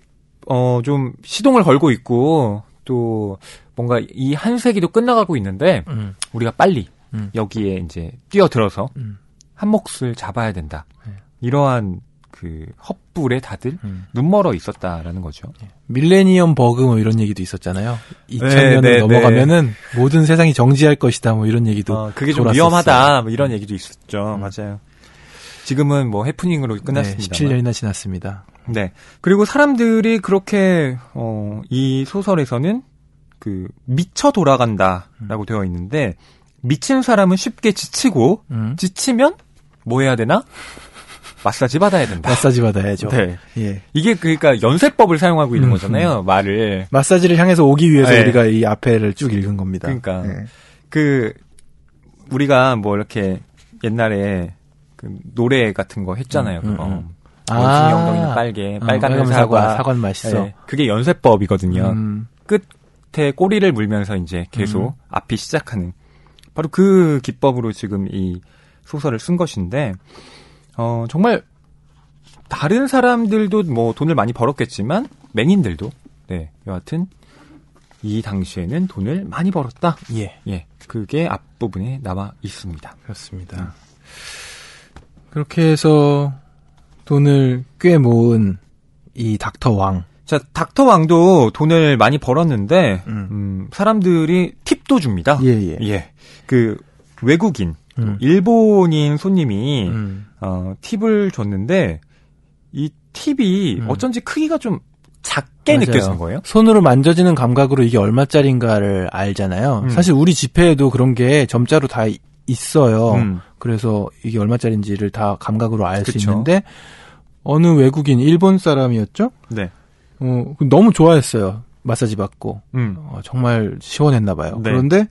어, 좀 시동을 걸고 있고 또 뭔가 이 한 세기도 끝나가고 있는데 음. 우리가 빨리 음. 여기에 이제 뛰어들어서 음. 한 몫을 잡아야 된다. 네. 이러한 그 헛불에 다들 음. 눈멀어 있었다라는 거죠. 예. 밀레니엄 버그 뭐 이런 얘기도
있었잖아요. 2000년을 네, 네, 넘어가면은 모든 세상이 정지할 것이다 뭐 이런 얘기도 어, 그게 좀 위험하다
뭐 이런 음. 얘기도 있었죠. 음. 맞아요. 지금은 뭐 해프닝으로 끝났습니다. 17년이나 지났습니다. 네. 그리고 사람들이 그렇게 어, 이 소설에서는 그 미쳐 돌아간다라고 음. 되어 있는데 미친 사람은 쉽게 지치고 음. 지치면 뭐 해야 되나? 마사지 받아야 된다. 마사지 받아야죠. 네. 예. 이게 그러니까 연쇄법을 사용하고 있는 음. 거잖아요. 음. 말을 마사지를 향해서 오기 위해서 네. 우리가
이 앞에를 쭉 읽은 겁니다. 그러니까 네.
그 우리가 뭐 이렇게 옛날에 그 노래 같은 거 했잖아요. 음, 음, 그거. 원숭이 아. 뭐 빨개, 어, 빨간 어, 사과, 사과 맛있어. 네, 그게 연쇄법이거든요. 음. 끝에 꼬리를 물면서 이제 계속 음. 앞이 시작하는 바로 그 기법으로 지금 이 소설을 쓴 것인데 어 정말 다른 사람들도 뭐 돈을 많이 벌었겠지만 맹인들도 네 여하튼 이 당시에는 돈을 많이 벌었다. 예, 예, 그게 앞 부분에 남아 있습니다. 그렇습니다.
그렇게 해서 돈을
꽤 모은 이 닥터 왕. 자, 닥터 왕도 돈을 많이 벌었는데, 음. 음, 사람들이 팁도 줍니다. 예, 예. 예. 그, 외국인, 음. 일본인 손님이, 음. 어, 팁을 줬는데, 이 팁이 음. 어쩐지 크기가 좀 작게 맞아요. 느껴진 거예요? 손으로 만져지는
감각으로 이게 얼마짜리인가를 알잖아요. 음. 사실 우리 지폐에도 그런 게 점자로 다 있어요. 음. 그래서 이게 얼마짜리인지를 다 감각으로 알 수 있는데 어느 외국인 일본 사람이었죠. 네. 어, 그 너무 좋아했어요. 마사지 받고 음. 어, 정말 시원했나 봐요. 네. 그런데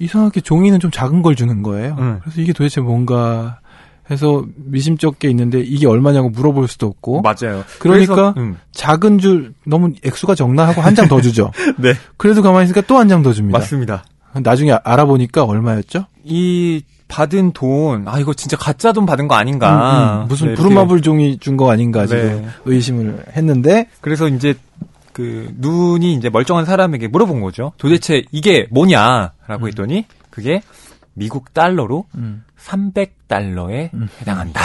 이상하게 종이는 좀 작은 걸 주는 거예요. 음. 그래서 이게 도대체 뭔가 해서 미심쩍게 있는데 이게 얼마냐고 물어볼 수도 없고 맞아요. 그러니까 그래서, 음. 작은 줄 너무 액수가 적나 하고 한 장 더 주죠. *laughs* 네. 그래도 가만히 있으니까 또 한 장 더 줍니다. 맞습니다. 나중에 알아보니까 얼마였죠? 이
받은 돈, 아, 이거 진짜 가짜 돈 받은 거 아닌가. 음, 음. 무슨 네, 부루마블
종이 준 거 아닌가 지금 네. 의심을 했는데.
그래서 이제 그 눈이 이제 멀쩡한 사람에게 물어본 거죠. 도대체 이게 뭐냐라고 음. 했더니 그게 미국 달러로 음. 300달러에 음. 해당한다.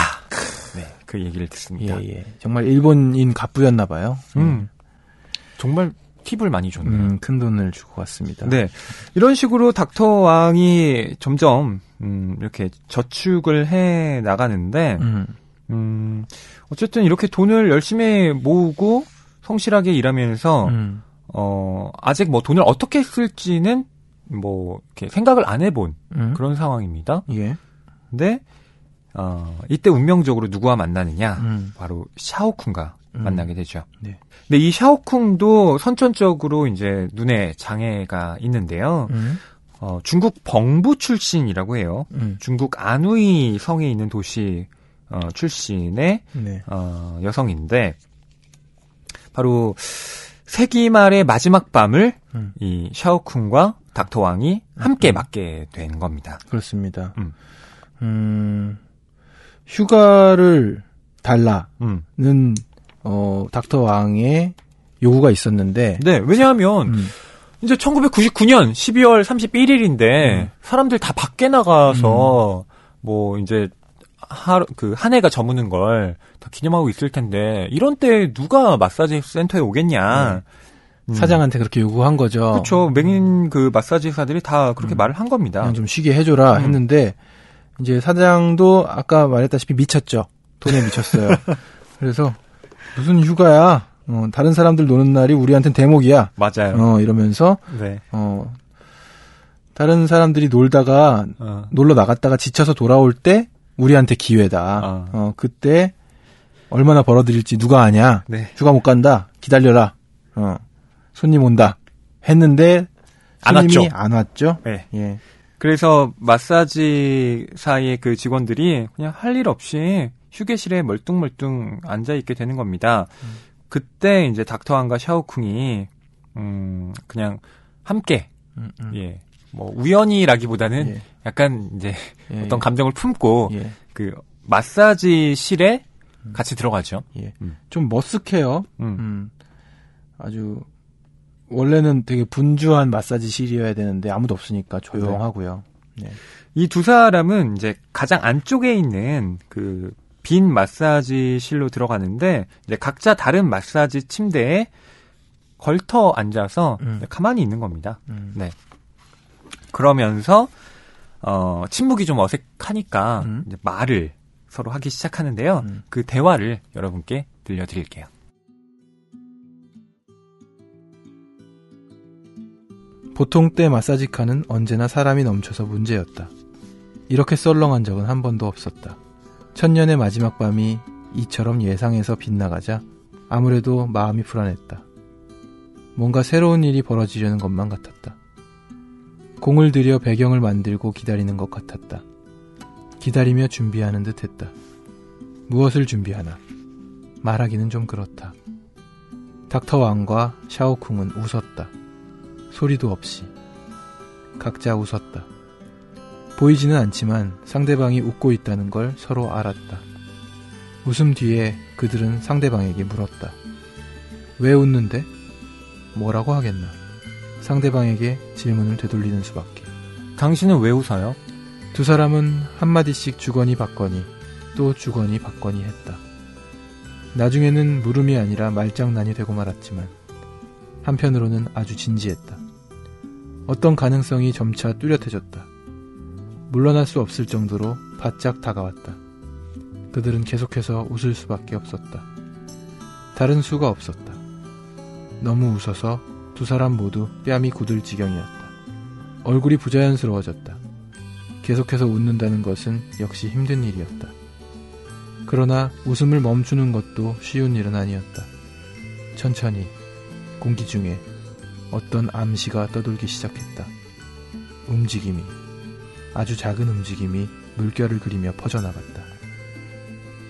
네, 그 얘기를 듣습니다. 예, 예. 정말 일본인 갑부였나 봐요. 음. 음. 정말 팁을 많이 줬네요. 음, 큰 돈을 주고 갔습니다. 네. 이런 식으로 닥터 왕이 점점, 음, 이렇게 저축을 해 나가는데, 음. 음, 어쨌든 이렇게 돈을 열심히 모으고 성실하게 일하면서, 음. 어, 아직 뭐 돈을 어떻게 쓸지는 뭐, 이렇게 생각을 안 해본 음. 그런 상황입니다. 예. 근데, 어, 이때 운명적으로 누구와 만나느냐, 음. 바로 샤오쿤과 만나게 되죠. 네. 근데 이 샤오쿵도 선천적으로 이제 눈에 장애가 있는데요. 음. 어, 중국 벙부 출신이라고 해요. 음. 중국 안우이 성에 있는 도시 어, 출신의 네. 어, 여성인데 바로 세기 말의 마지막 밤을 음. 이 샤오쿵과 닥터 왕이 함께 음. 맞게 된 겁니다. 그렇습니다. 음. 음, 휴가를 달라는
어, 닥터 왕의 요구가 있었는데.
네, 왜냐하면, 음. 이제 1999년 12월 31일인데, 음. 사람들 다 밖에 나가서, 음. 뭐, 이제, 하 그, 한 해가 저무는 걸 다 기념하고 있을 텐데, 이런 때 누가 마사지 센터에 오겠냐. 네. 음. 사장한테
그렇게 요구한 거죠. 그렇죠.
음. 맹인 그 마사지사들이 다 그렇게 음. 말을 한 겁니다. 그냥
좀 쉬게 해줘라 음. 했는데 이제 사장도 아까 말했다시피 미쳤죠. 돈에 미쳤어요. *laughs* 그래서 무슨 휴가야? 어, 다른 사람들 노는 날이 우리한텐 대목이야.
맞아요. 어,
이러면서 네. 어, 다른 사람들이 놀다가 어. 놀러 나갔다가 지쳐서 돌아올 때 우리한테 기회다. 어, 어 그때 얼마나 벌어들일지 누가 아냐. 네. 휴가 못 간다. 기다려라. 어, 손님 온다. 했는데 손님이 안 왔죠. 안 왔죠.
네. 예. 그래서 마사지사의 이그 직원들이 그냥 할 일 없이 휴게실에 멀뚱멀뚱 앉아 있게 되는 겁니다. 음. 그때 이제 닥터 왕과 샤오쿵이 음 그냥 함께 음, 음. 예. 뭐 우연이라기보다는 예. 약간 이제 예, 어떤 예. 감정을 품고 예. 그 마사지실에 같이 들어가죠. 예. 음. 좀 머쓱해요. 음. 음. 아주 원래는 되게 분주한 마사지실이어야 되는데 아무도 없으니까 조용하고요. 네. 네. 이두 사람은 이제 가장 안쪽에 있는 그빈 마사지실로 들어가는데 이제 각자 다른 마사지 침대에 걸터 앉아서 음. 가만히 있는 겁니다. 음. 네. 그러면서 어 침묵이 좀 어색하니까 음. 이제 말을 서로 하기 시작하는데요. 음. 그 대화를 여러분께 들려드릴게요.
보통 때 마사지칸은 언제나 사람이 넘쳐서 문제였다. 이렇게 썰렁한 적은 한 번도 없었다. 천년의 마지막 밤이 이처럼 예상해서 빗나가자 아무래도 마음이 불안했다. 뭔가 새로운 일이 벌어지려는 것만 같았다. 공을 들여 배경을 만들고 기다리는 것 같았다. 기다리며 준비하는 듯 했다. 무엇을 준비하나? 말하기는 좀 그렇다. 닥터 왕과 샤오쿵은 웃었다. 소리도 없이. 각자 웃었다. 보이지는 않지만 상대방이 웃고 있다는 걸 서로 알았다. 웃음 뒤에 그들은 상대방에게 물었다. 왜 웃는데? 뭐라고 하겠나? 상대방에게 질문을 되돌리는 수밖에. 당신은 왜 웃어요? 두 사람은 한마디씩 주거니 받거니 또 주거니 받거니 했다. 나중에는 물음이 아니라 말장난이 되고 말았지만 한편으로는 아주 진지했다. 어떤 가능성이 점차 뚜렷해졌다. 물러날 수 없을 정도로 바짝 다가왔다. 그들은 계속해서 웃을 수밖에 없었다. 다른 수가 없었다. 너무 웃어서 두 사람 모두 뺨이 굳을 지경이었다. 얼굴이 부자연스러워졌다. 계속해서 웃는다는 것은 역시 힘든 일이었다. 그러나 웃음을 멈추는 것도 쉬운 일은 아니었다. 천천히 공기 중에 어떤 암시가 떠돌기 시작했다. 움직임이 아주 작은 움직임이 물결을 그리며 퍼져나갔다.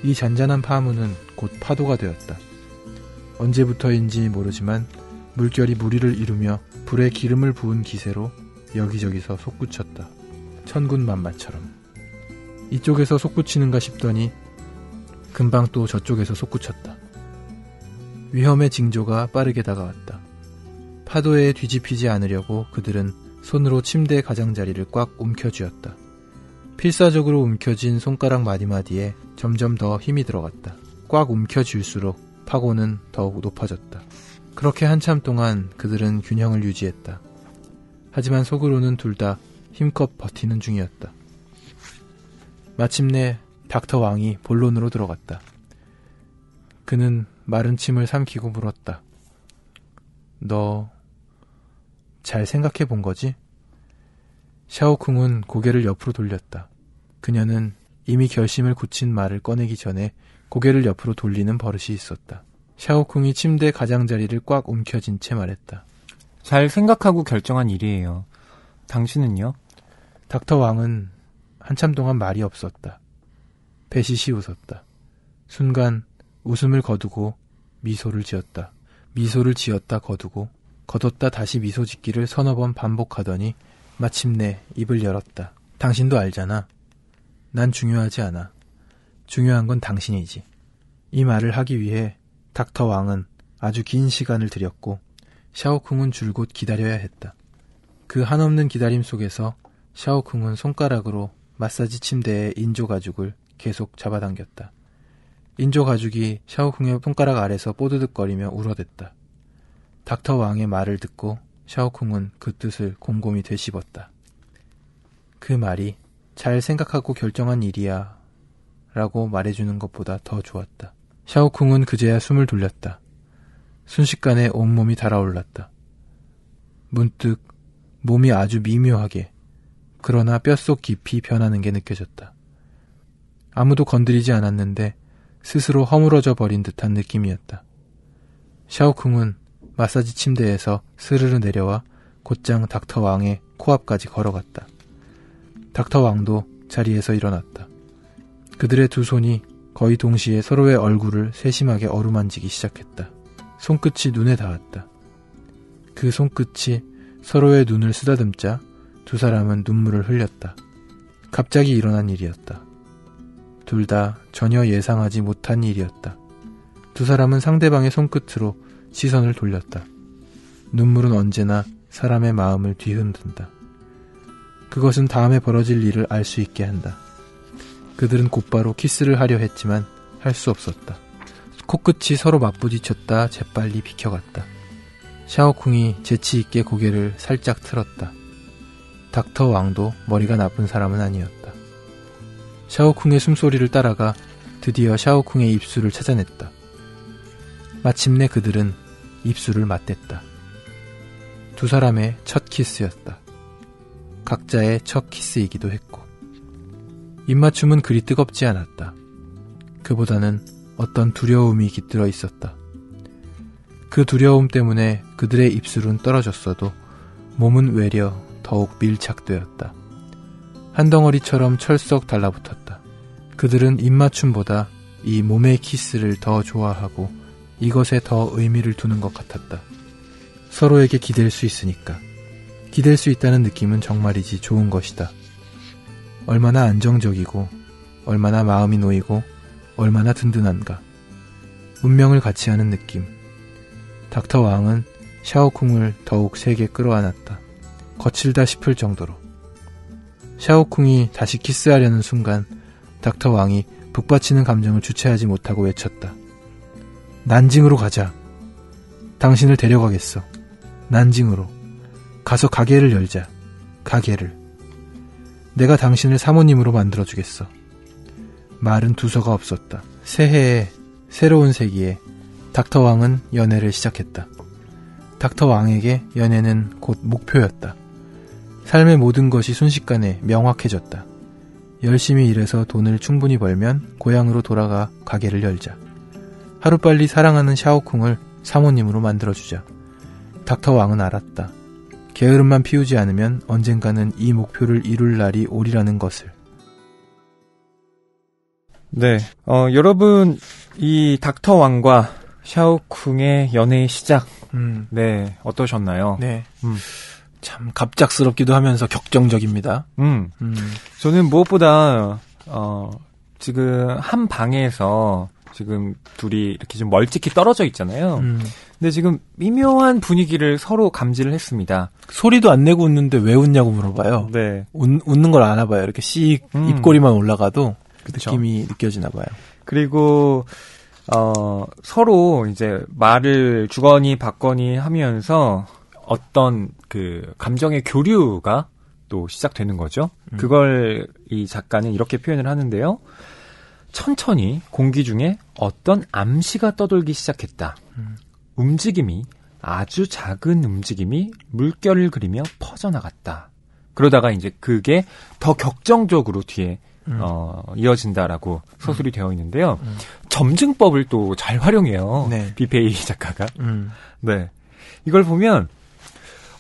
이 잔잔한 파문은 곧 파도가 되었다. 언제부터인지 모르지만 물결이 무리를 이루며 불에 기름을 부은 기세로 여기저기서 솟구쳤다. 천군 만마처럼. 이쪽에서 솟구치는가 싶더니 금방 또 저쪽에서 솟구쳤다. 위험의 징조가 빠르게 다가왔다. 파도에 뒤집히지 않으려고 그들은 손으로 침대 가장자리를 꽉 움켜쥐었다. 필사적으로 움켜진 손가락 마디마디에 점점 더 힘이 들어갔다. 꽉 움켜쥘수록 파고는 더욱 높아졌다. 그렇게 한참 동안 그들은 균형을 유지했다. 하지만 속으로는 둘 다 힘껏 버티는 중이었다. 마침내 닥터 왕이 본론으로 들어갔다. 그는 마른 침을 삼키고 물었다. 너잘 생각해 본 거지? 샤오쿵은 고개를 옆으로 돌렸다. 그녀는 이미 결심을 굳힌 말을 꺼내기 전에 고개를 옆으로 돌리는 버릇이 있었다. 샤오쿵이 침대 가장자리를 꽉 움켜쥔 채 말했다. 잘 생각하고 결정한 일이에요. 당신은요? 닥터 왕은 한참 동안 말이 없었다. 배시시 웃었다. 순간 웃음을 거두고 미소를 지었다. 미소를 지었다 거두고 거뒀다 다시 미소 짓기를 서너 번 반복하더니 마침내 입을 열었다. 당신도 알잖아. 난 중요하지 않아. 중요한 건 당신이지. 이 말을 하기 위해 닥터 왕은 아주 긴 시간을 들였고 샤오쿵은 줄곧 기다려야 했다. 그 한없는 기다림 속에서 샤오쿵은 손가락으로 마사지 침대의 인조 가죽을 계속 잡아당겼다. 인조 가죽이 샤오쿵의 손가락 아래서 뽀드득거리며 울어댔다. 닥터 왕의 말을 듣고 샤오쿵은 그 뜻을 곰곰이 되씹었다. 그 말이 잘 생각하고 결정한 일이야 라고 말해주는 것보다 더 좋았다. 샤오쿵은 그제야 숨을 돌렸다. 순식간에 온몸이 달아올랐다. 문득 몸이 아주 미묘하게 그러나 뼛속 깊이 변하는 게 느껴졌다. 아무도 건드리지 않았는데 스스로 허물어져 버린 듯한 느낌이었다. 샤오쿵은 마사지 침대에서 스르르 내려와 곧장 닥터 왕의 코앞까지 걸어갔다. 닥터 왕도 자리에서 일어났다. 그들의 두 손이 거의 동시에 서로의 얼굴을 세심하게 어루만지기 시작했다. 손끝이 눈에 닿았다. 그 손끝이 서로의 눈을 쓰다듬자 두 사람은 눈물을 흘렸다. 갑자기 일어난 일이었다. 둘 다 전혀 예상하지 못한 일이었다. 두 사람은 상대방의 손끝으로 시선을 돌렸다. 눈물은 언제나 사람의 마음을 뒤흔든다. 그것은 다음에 벌어질 일을 알 수 있게 한다. 그들은 곧바로 키스를 하려 했지만 할 수 없었다. 코끝이 서로 맞부딪혔다 재빨리 비켜갔다. 샤오쿵이 재치있게 고개를 살짝 틀었다. 닥터 왕도 머리가 나쁜 사람은 아니었다. 샤오쿵의 숨소리를 따라가 드디어 샤오쿵의 입술을 찾아냈다. 마침내 그들은 입술을 맞댔다. 두 사람의 첫 키스였다. 각자의 첫 키스이기도 했고. 입맞춤은 그리 뜨겁지 않았다. 그보다는 어떤 두려움이 깃들어 있었다. 그 두려움 때문에 그들의 입술은 떨어졌어도 몸은 외려 더욱 밀착되었다. 한 덩어리처럼 철썩 달라붙었다. 그들은 입맞춤보다 이 몸의 키스를 더 좋아하고 이것에 더 의미를 두는 것 같았다. 서로에게 기댈 수 있으니까. 기댈 수 있다는 느낌은 정말이지 좋은 것이다. 얼마나 안정적이고, 얼마나 마음이 놓이고, 얼마나 든든한가. 운명을 같이 하는 느낌. 닥터 왕은 샤오쿵을 더욱 세게 끌어안았다. 거칠다 싶을 정도로. 샤오쿵이 다시 키스하려는 순간 닥터 왕이 북받치는 감정을 주체하지 못하고 외쳤다. 난징으로 가자. 당신을 데려가겠어. 난징으로. 가서 가게를 열자. 가게를. 내가 당신을 사모님으로 만들어주겠어. 말은 두서가 없었다. 새해에, 새로운 세기에, 닥터왕은 연애를 시작했다. 닥터왕에게 연애는 곧 목표였다. 삶의 모든 것이 순식간에 명확해졌다. 열심히 일해서 돈을 충분히 벌면 고향으로 돌아가 가게를 열자. 하루빨리 사랑하는 샤오쿵을 사모님으로 만들어주자. 닥터 왕은 알았다. 게으름만 피우지 않으면 언젠가는 이 목표를 이룰 날이 오리라는 것을.
네. 어, 여러분, 이 닥터 왕과 샤오쿵의 연애의 시작. 음. 네. 어떠셨나요? 네. 음. 참 갑작스럽기도 하면서 격정적입니다. 음. 음. 저는 무엇보다, 어, 지금 한 방에서 지금 둘이 이렇게 좀 멀찍이 떨어져 있잖아요. 음. 근데 지금 미묘한 분위기를 서로 감지를 했습니다.
소리도 안 내고 웃는데 왜 웃냐고 물어봐요. 네. 웃, 는걸 아나 봐요. 이렇게 씩 음. 입꼬리만 올라가도 그 그쵸. 느낌이 느껴지나 봐요.
그리고 어, 서로 이제 말을 주거니 받거니 하면서 어떤 그 감정의 교류가 또 시작되는 거죠. 음. 그걸 이 작가는 이렇게 표현을 하는데요. 천천히 공기 중에 어떤 암시가 떠돌기 시작했다. 음. 움직임이 아주 작은 움직임이 물결을 그리며 퍼져나갔다. 그러다가 이제 그게 더 격정적으로 뒤에 음. 어, 이어진다라고 서술이 음. 되어 있는데요. 음. 점증법을 또 잘 활용해요. 네. 비페이 작가가. 음. 네. 이걸 보면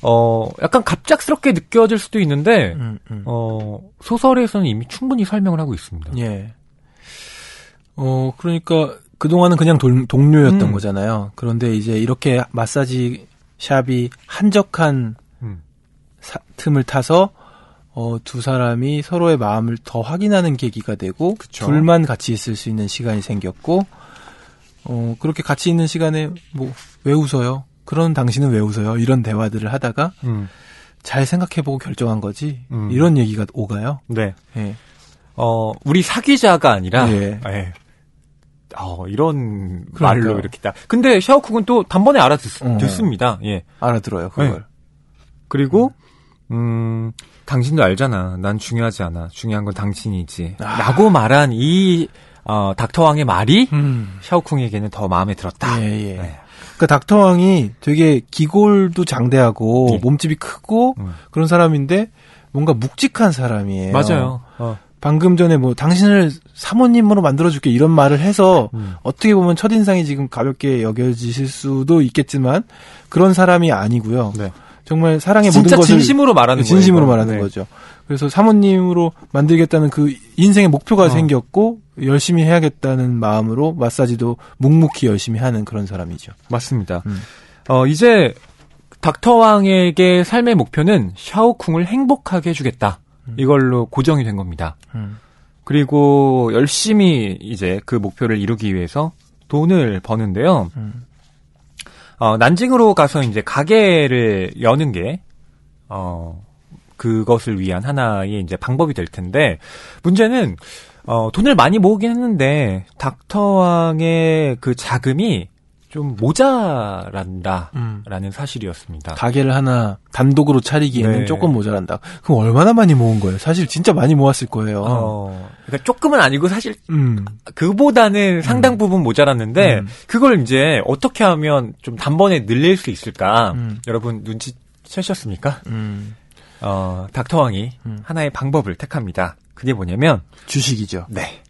어, 약간 갑작스럽게 느껴질 수도 있는데 음, 음. 어, 소설에서는 이미 충분히 설명을 하고 있습니다. 예. 어, 그러니까 그동안은 그냥 돌,
동료였던 음. 거잖아요. 그런데 이제 이렇게 마사지 샵이 한적한 음. 사, 틈을 타서 어, 두 사람이 서로의 마음을 더 확인하는 계기가 되고 그쵸. 둘만 같이 있을 수 있는 시간이 생겼고 어, 그렇게 같이 있는 시간에 뭐 왜 웃어요? 그런 당신은 왜 웃어요? 이런 대화들을 하다가 음. 잘 생각해보고 결정한 거지 음. 이런 얘기가 오가요.
네. 네. 어, 우리 사귀자가 아니라 예. 예. 어, 이런 그러니까요. 말로 이렇게 딱. 근데 샤오쿡은 또 단번에 알아듣습니다. 음. 예. 알아들어요, 예. 그걸. 네. 그리고, 음, 당신도 알잖아. 난 중요하지 않아. 중요한 건 당신이지. 아. 라고 말한 이, 어, 닥터왕의 말이 음. 샤오쿡에게는더 마음에 들었다. 예, 예. 네.
그 닥터왕이 되게 기골도 장대하고 예. 몸집이 크고 음. 그런 사람인데 뭔가 묵직한 사람이에요. 맞아요. 어. 방금 전에 뭐 당신을 사모님으로 만들어줄게 이런 말을 해서 음. 어떻게 보면 첫인상이 지금 가볍게 여겨지실 수도 있겠지만 그런 사람이 아니고요. 네. 정말 사랑의 모든 것을 진심으로 말하는 네, 진심으로 거 말하는 네. 거죠. 그래서 사모님으로 만들겠다는 그 인생의 목표가 어. 생겼고 열심히 해야겠다는 마음으로 마사지도 묵묵히
열심히 하는 그런 사람이죠. 맞습니다. 음. 어 이제 닥터왕에게 삶의 목표는 샤오쿵을 행복하게 해주겠다. 음. 이걸로 고정이 된 겁니다. 음. 그리고 열심히 이제 그 목표를 이루기 위해서 돈을 버는데요. 음. 어, 난징으로 가서 이제 가게를 여는 게, 어, 그것을 위한 하나의 이제 방법이 될 텐데, 문제는, 어, 돈을 많이 모으긴 했는데, 닥터왕의 그 자금이 좀 모자란다라는 음. 사실이었습니다. 가게를 하나
단독으로 차리기에는 네. 조금 모자란다. 그럼 얼마나 많이 모은 거예요? 사실 진짜 많이 모았을 거예요.
어, 그러니까 조금은 아니고 사실 음. 그보다는 상당 음. 부분 모자랐는데 음. 그걸 이제 어떻게 하면 좀 단번에 늘릴 수 있을까? 음. 여러분 눈치 채셨습니까? 음. 어, 닥터왕이 하나의 방법을 택합니다. 그게 뭐냐면 주식이죠. 네.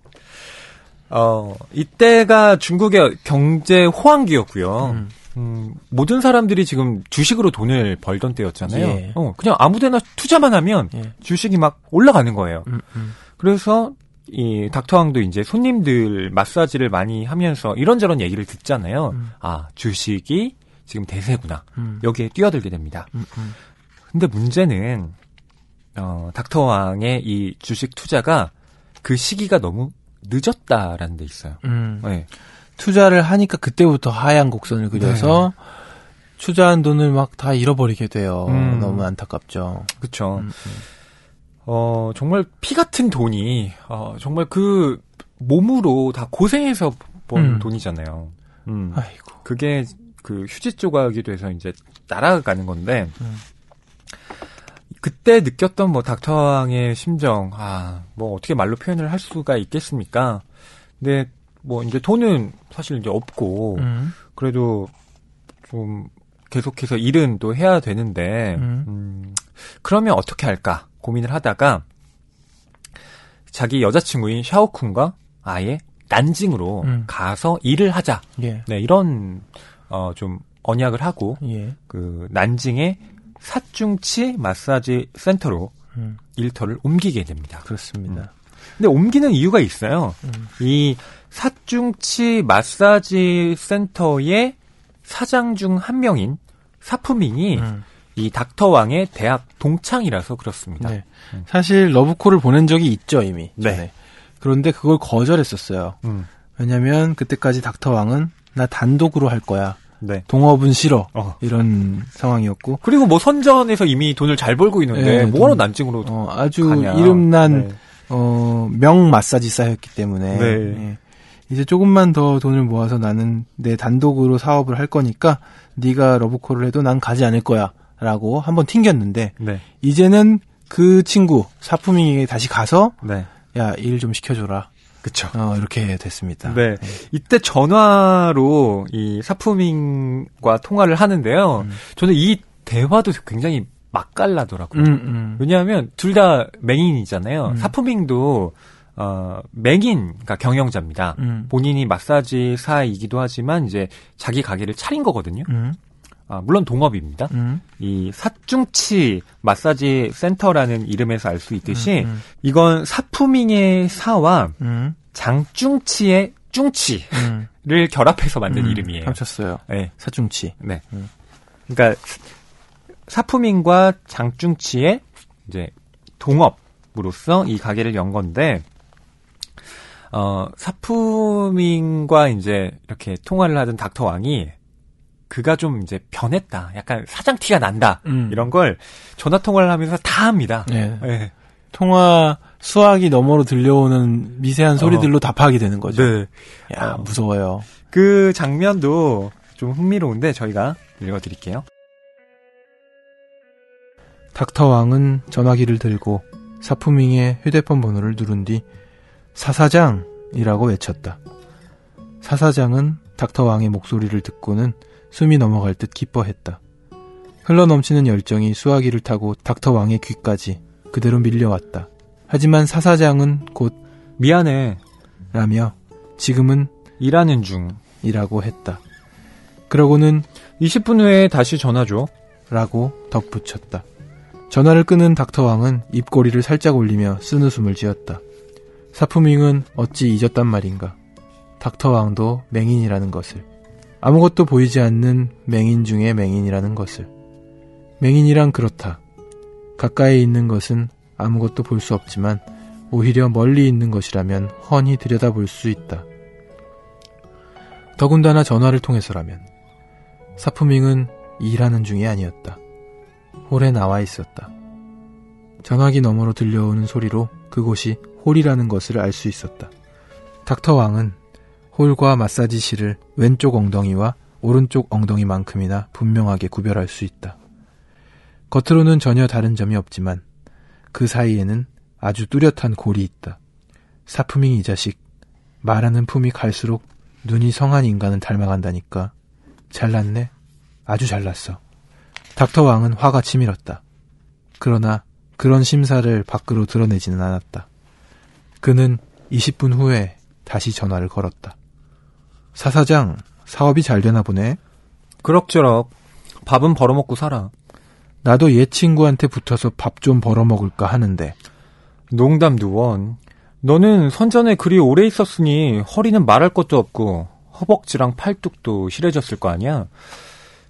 어, 이때가 중국의 경제 호황기였고요. 음. 음, 모든 사람들이 지금 주식으로 돈을 벌던 때였잖아요. 예. 어, 그냥 아무데나 투자만 하면 예. 주식이 막 올라가는 거예요. 음, 음. 그래서 이 닥터왕도 이제 손님들 마사지를 많이 하면서 이런저런 얘기를 듣잖아요. 음. 아 주식이 지금 대세구나. 음. 여기에 뛰어들게 됩니다. 음, 근데 문제는 어, 닥터왕의 이 주식 투자가 그 시기가 너무 늦었다라는 데 있어요. 음. 네.
투자를 하니까 그때부터 하얀 곡선을 그려서 네. 투자한 돈을 막 다 잃어버리게 돼요. 음. 너무
안타깝죠. 그렇죠. 음. 어, 정말 피 같은 돈이 어, 정말 그 몸으로 다 고생해서 번 음. 돈이잖아요. 음. 아이고. 그게 그 휴지 조각이 돼서 이제 날아가는 건데 음. 그때 느꼈던 뭐 닥터왕의 심정, 아, 뭐 어떻게 말로 표현을 할 수가 있겠습니까? 근데 뭐 이제 돈은 사실 이제 없고, 음. 그래도 좀 계속해서 일은 또 해야 되는데, 음. 음, 그러면 어떻게 할까 고민을 하다가, 자기 여자친구인 샤오쿤과 아예 난징으로 음. 가서 일을 하자. 예. 네, 이런, 어, 좀 언약을 하고, 예. 그 난징의 사중치 마사지 센터로 음. 일터를 옮기게 됩니다. 그렇습니다. 음. 근데 옮기는 이유가 있어요. 음. 이 사중치 마사지 센터의 사장 중 한 명인 사품인이이 음. 닥터왕의 대학 동창이라서 그렇습니다. 네. 음. 사실 러브콜을 보낸 적이 있죠 이미.
네. 전에. 그런데 그걸 거절했었어요. 음. 왜냐하면 그때까지 닥터왕은 나 단독으로 할 거야. 네. 동업은 싫어 어. 이런 상황이었고
그리고 뭐 선전에서 이미 돈을 잘 벌고 있는데 네, 뭐하러 난징으로 어, 아주 가냐.
이름난 네. 어, 명 마사지사였기 때문에 네. 예. 이제 조금만 더 돈을 모아서 나는 내 단독으로 사업을 할 거니까 네가 러브콜을 해도 난 가지 않을 거야라고 한번 튕겼는데 네. 이제는 그 친구 사품이 다시 가서
네. 야일 좀 시켜줘라 그쵸 어, 이렇게 됐습니다. 네. 네. 이때 전화로 이 사프밍과 통화를 하는데요. 음. 저는 이 대화도 굉장히 맛깔나더라고요. 음, 음. 왜냐하면 둘 다 맹인이잖아요. 사프밍도 음. 어, 맹인 그러니까 경영자입니다. 음. 본인이 마사지사이기도 하지만 이제 자기 가게를 차린 거거든요. 음. 아, 물론 동업입니다. 음. 이 사중치 마사지 센터라는 이름에서 알 수 있듯이 음, 음. 이건 사푸밍의 사와 음. 장중치의 중치를 음. 결합해서 만든 이름이에요. 합쳤어요. 네. 사중치. 네. 그러니까 사푸밍과 장중치의 이제 동업으로서 이 가게를 연 건데 어, 사푸밍과 이제 이렇게 통화를 하던 닥터 왕이 그가 좀 이제 변했다. 약간 사장 티가 난다. 음. 이런 걸 전화 통화를 하면서 다 합니다. 예. 예.
통화 수화이 너머로
들려오는 미세한 소리들로 어. 다파악 되는 거죠. 네. 야, 어. 무서워요. 그 장면도 좀 흥미로운데 저희가 읽어드릴게요.
닥터 왕은 전화기를 들고 사프밍의 휴대폰 번호를 누른 뒤 사사장이라고 외쳤다. 사사장은 닥터 왕의 목소리를 듣고는 숨이 넘어갈 듯 기뻐했다. 흘러 넘치는 열정이 수화기를 타고 닥터 왕의 귀까지 그대로 밀려왔다. 하지만 사사장은 곧 미안해 라며 지금은 일하는 중이라고 했다. 그러고는 20분 후에 다시 전화 줘 라고 덧붙였다. 전화를 끄는 닥터 왕은 입꼬리를 살짝 올리며 쓴웃음을 지었다. 사프밍은 어찌 잊었단 말인가. 닥터 왕도 맹인이라는 것을. 아무것도 보이지 않는 맹인 중에 맹인이라는 것을. 맹인이란 그렇다. 가까이 있는 것은 아무것도 볼 수 없지만 오히려 멀리 있는 것이라면 훤히 들여다볼 수 있다. 더군다나 전화를 통해서라면 사프밍은 일하는 중이 아니었다. 홀에 나와 있었다. 전화기 너머로 들려오는 소리로 그곳이 홀이라는 것을 알 수 있었다. 닥터 왕은 홀과 마사지실을 왼쪽 엉덩이와 오른쪽 엉덩이만큼이나 분명하게 구별할 수 있다. 겉으로는 전혀 다른 점이 없지만 그 사이에는 아주 뚜렷한 골이 있다. 사품이 이 자식. 말하는 품이 갈수록 눈이 성한 인간은 닮아간다니까. 잘났네. 아주 잘났어. 닥터 왕은 화가 치밀었다. 그러나 그런 심사를 밖으로 드러내지는 않았다. 그는 20분 후에 다시 전화를 걸었다. 사사장, 사업이 잘 되나 보네.
그럭저럭 밥은 벌어먹고 살아. 나도 얘 친구한테 붙어서 밥 좀 벌어먹을까 하는데. 농담 누원. 너는 선전에 그리 오래 있었으니 허리는 말할 것도 없고 허벅지랑 팔뚝도 실해졌을 거 아니야.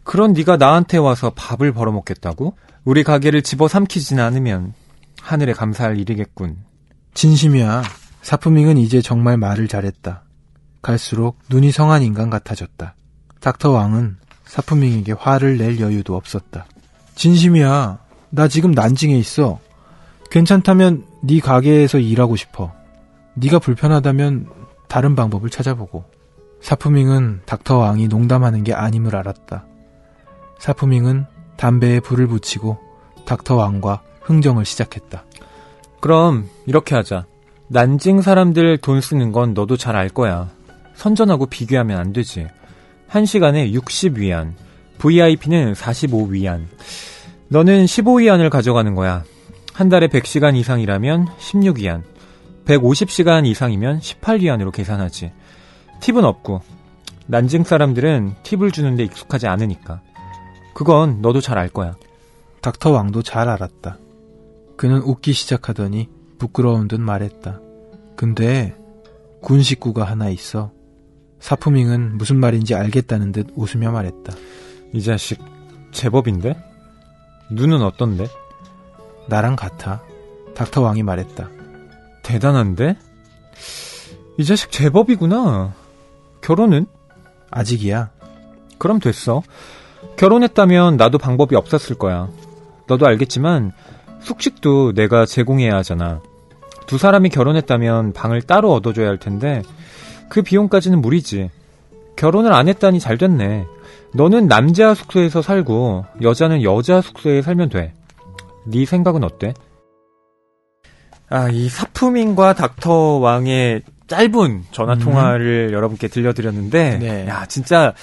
그런 네가 나한테 와서 밥을 벌어먹겠다고? 우리 가게를 집어삼키진 않으면 하늘에 감사할 일이겠군.
진심이야. 사프밍은 이제 정말 말을 잘했다. 갈수록 눈이 성한 인간 같아졌다. 닥터 왕은 사프밍에게 화를 낼 여유도 없었다. 진심이야. 나 지금 난징에 있어. 괜찮다면 네 가게에서 일하고 싶어. 네가 불편하다면 다른 방법을 찾아보고. 사프밍은 닥터 왕이 농담하는 게 아님을 알았다. 사프밍은 담배에 불을 붙이고
닥터 왕과 흥정을 시작했다. 그럼 이렇게 하자. 난징 사람들 돈 쓰는 건 너도 잘 알 거야. 선전하고 비교하면 안 되지. 1시간에 60위안, VIP는 45위안. 너는 15위안을 가져가는 거야. 한 달에 100시간 이상이라면 16위안, 150시간 이상이면 18위안으로 계산하지. 팁은 없고, 난징 사람들은 팁을 주는데 익숙하지 않으니까. 그건 너도 잘 알 거야. 닥터
왕도 잘 알았다. 그는 웃기 시작하더니 부끄러운 듯 말했다. 근데 군 식구가 하나 있어. 사프밍은 무슨 말인지
알겠다는 듯 웃으며 말했다. 이 자식 제법인데? 눈은 어떤데? 나랑 같아. 닥터 왕이 말했다. 대단한데? 이 자식 제법이구나. 결혼은? 아직이야. 그럼 됐어. 결혼했다면 나도 방법이 없었을 거야. 너도 알겠지만 숙식도 내가 제공해야 하잖아. 두 사람이 결혼했다면 방을 따로 얻어줘야 할 텐데 그 비용까지는 무리지. 결혼을 안 했다니 잘 됐네. 너는 남자 숙소에서 살고 여자는 여자 숙소에 살면 돼. 네 생각은 어때? 아, 이 사프민과 닥터 왕의 짧은 전화 음. 통화를 음. 여러분께 들려드렸는데 네. 야, 진짜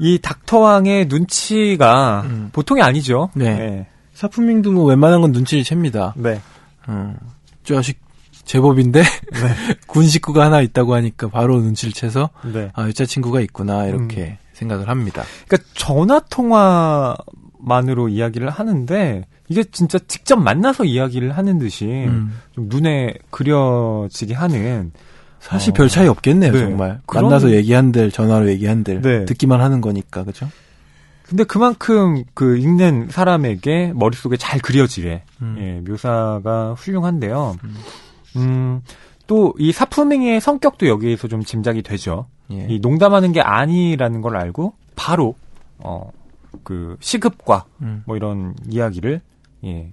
이 닥터 왕의 눈치가 음. 보통이 아니죠. 네. 네. 사프밍도 뭐 웬만한 건 눈치를 챕니다. 네. 음. 자식 제법인데
네. *laughs* 군 식구가 하나 있다고 하니까 바로 눈치를 채서 네. 아 여자친구가 있구나 이렇게 음.
생각을 합니다. 그러니까 전화 통화만으로 이야기를 하는데 이게 진짜 직접 만나서 이야기를 하는 듯이 음. 좀 눈에 그려지게 하는 사실 어... 별 차이 없겠네요 네. 정말 그런... 만나서
얘기한들 전화로 얘기한들 네. 듣기만 하는 거니까 그죠?
근데 그만큼 그 읽는 사람에게 머릿속에 잘 그려지게 음. 예, 묘사가 훌륭한데요. 음. 음, 또 이 사프밍의 성격도 여기에서 좀 짐작이 되죠. 예. 이 농담하는 게 아니라는 걸 알고 바로 어, 그 시급과 음. 뭐 이런 이야기를 예,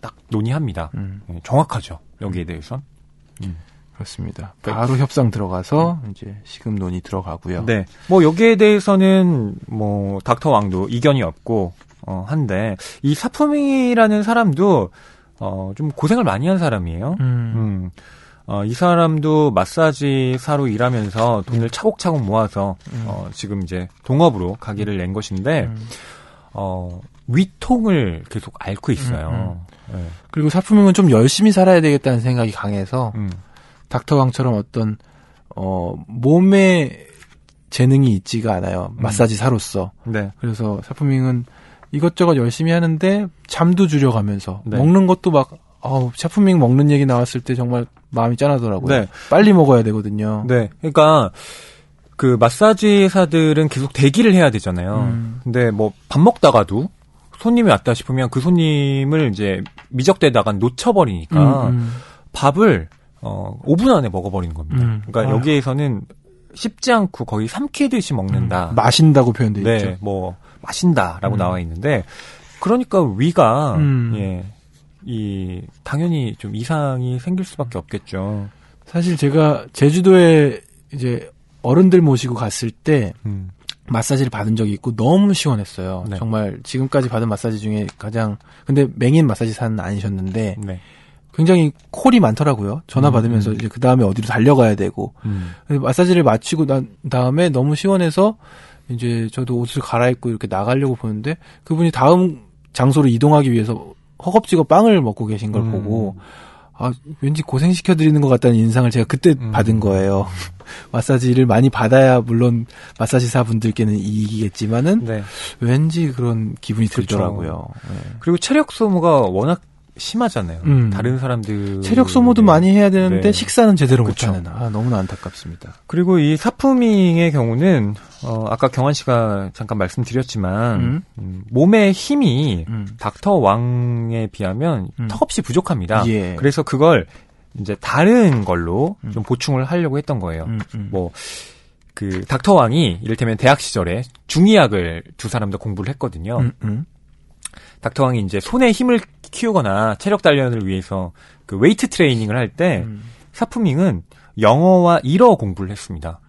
딱 논의합니다. 음. 예, 정확하죠. 여기에 대해선. 음. 그렇습니다. 바로 협상 들어가서 이제 시급 논의 들어가고요. 네. 뭐 여기에 대해서는 뭐 닥터 왕도 이견이 없고 어 한데 이 사프밍이라는 사람도 어, 좀 고생을 많이 한 사람이에요. 음. 음. 어, 이 사람도 마사지사로 일하면서 돈을 네. 차곡차곡 모아서 음. 어, 지금 이제 동업으로 가게를 낸 것인데 음. 어, 위통을 계속 앓고 있어요. 네. 그리고 사프명은 좀 열심히 살아야 되겠다는 생각이 강해서 음.
닥터 왕처럼 어떤 어, 몸에 재능이 있지가 않아요. 마사지사로서. 네. 그래서 사포밍은 이것저것 열심히 하는데 잠도 줄여가면서 네. 먹는 것도 막 어우, 샤프밍 먹는 얘기 나왔을 때 정말 마음이 짠하더라고요. 네. 빨리 먹어야 되거든요.
네. 그러니까 그 마사지사들은 계속 대기를 해야 되잖아요. 음. 근데 뭐 밥 먹다가도 손님이 왔다 싶으면 그 손님을 이제 미적대다가 놓쳐버리니까 음, 음. 밥을 어 5분 안에 먹어버리는 겁니다. 음. 그러니까 아. 여기에서는 씹지 않고 거의 삼키듯이 먹는다. 음. 마신다고 표현돼 네, 있죠. 뭐 마신다라고 음. 나와 있는데 그러니까 위가 음. 예. 이 당연히 좀 이상이 생길 수밖에 없겠죠.
사실 제가 제주도에 이제 어른들 모시고 갔을 때 음. 마사지를 받은 적이 있고 너무 시원했어요. 네. 정말 지금까지 받은 마사지 중에 가장 근데 맹인 마사지사는 아니셨는데 네. 굉장히 콜이 많더라고요. 전화 음, 받으면서 음. 이제 그 다음에 어디로 달려가야 되고 음. 마사지를 마치고 난 다음에 너무 시원해서 이제 저도 옷을 갈아입고 이렇게 나가려고 보는데 그분이 다음 장소로 이동하기 위해서 허겁지겁 빵을 먹고 계신 걸 음. 보고 아 왠지 고생시켜 드리는 것 같다는 인상을 제가 그때 음. 받은 거예요. *laughs* 마사지를 많이 받아야 물론 마사지사 분들께는
이익이겠지만은 네. 왠지 그런 기분이 그렇죠. 들더라고요. 네. 그리고 체력 소모가 워낙 심하잖아요. 음. 다른 사람들 체력 소모도 많이 해야 되는데 네. 식사는 제대로 그쵸. 그렇죠. 못하는 아 너무나 안타깝습니다. 그리고 이 사프밍의 경우는 어 아까 경환 씨가 잠깐 말씀드렸지만 음? 음, 몸의 힘이 음. 닥터 왕에 비하면 음. 턱없이 부족합니다. 예. 그래서 그걸 이제 다른 걸로 음. 좀 보충을 하려고 했던 거예요. 뭐. 그 닥터 왕이 이를테면 대학 시절에 중의학을 두 사람 다 공부를 했거든요. 닥터왕이 이제 손에 힘을 키우거나 체력 단련을 위해서 그 웨이트 트레이닝을 할때 음. 사프밍은 영어와 일어 공부를 했습니다.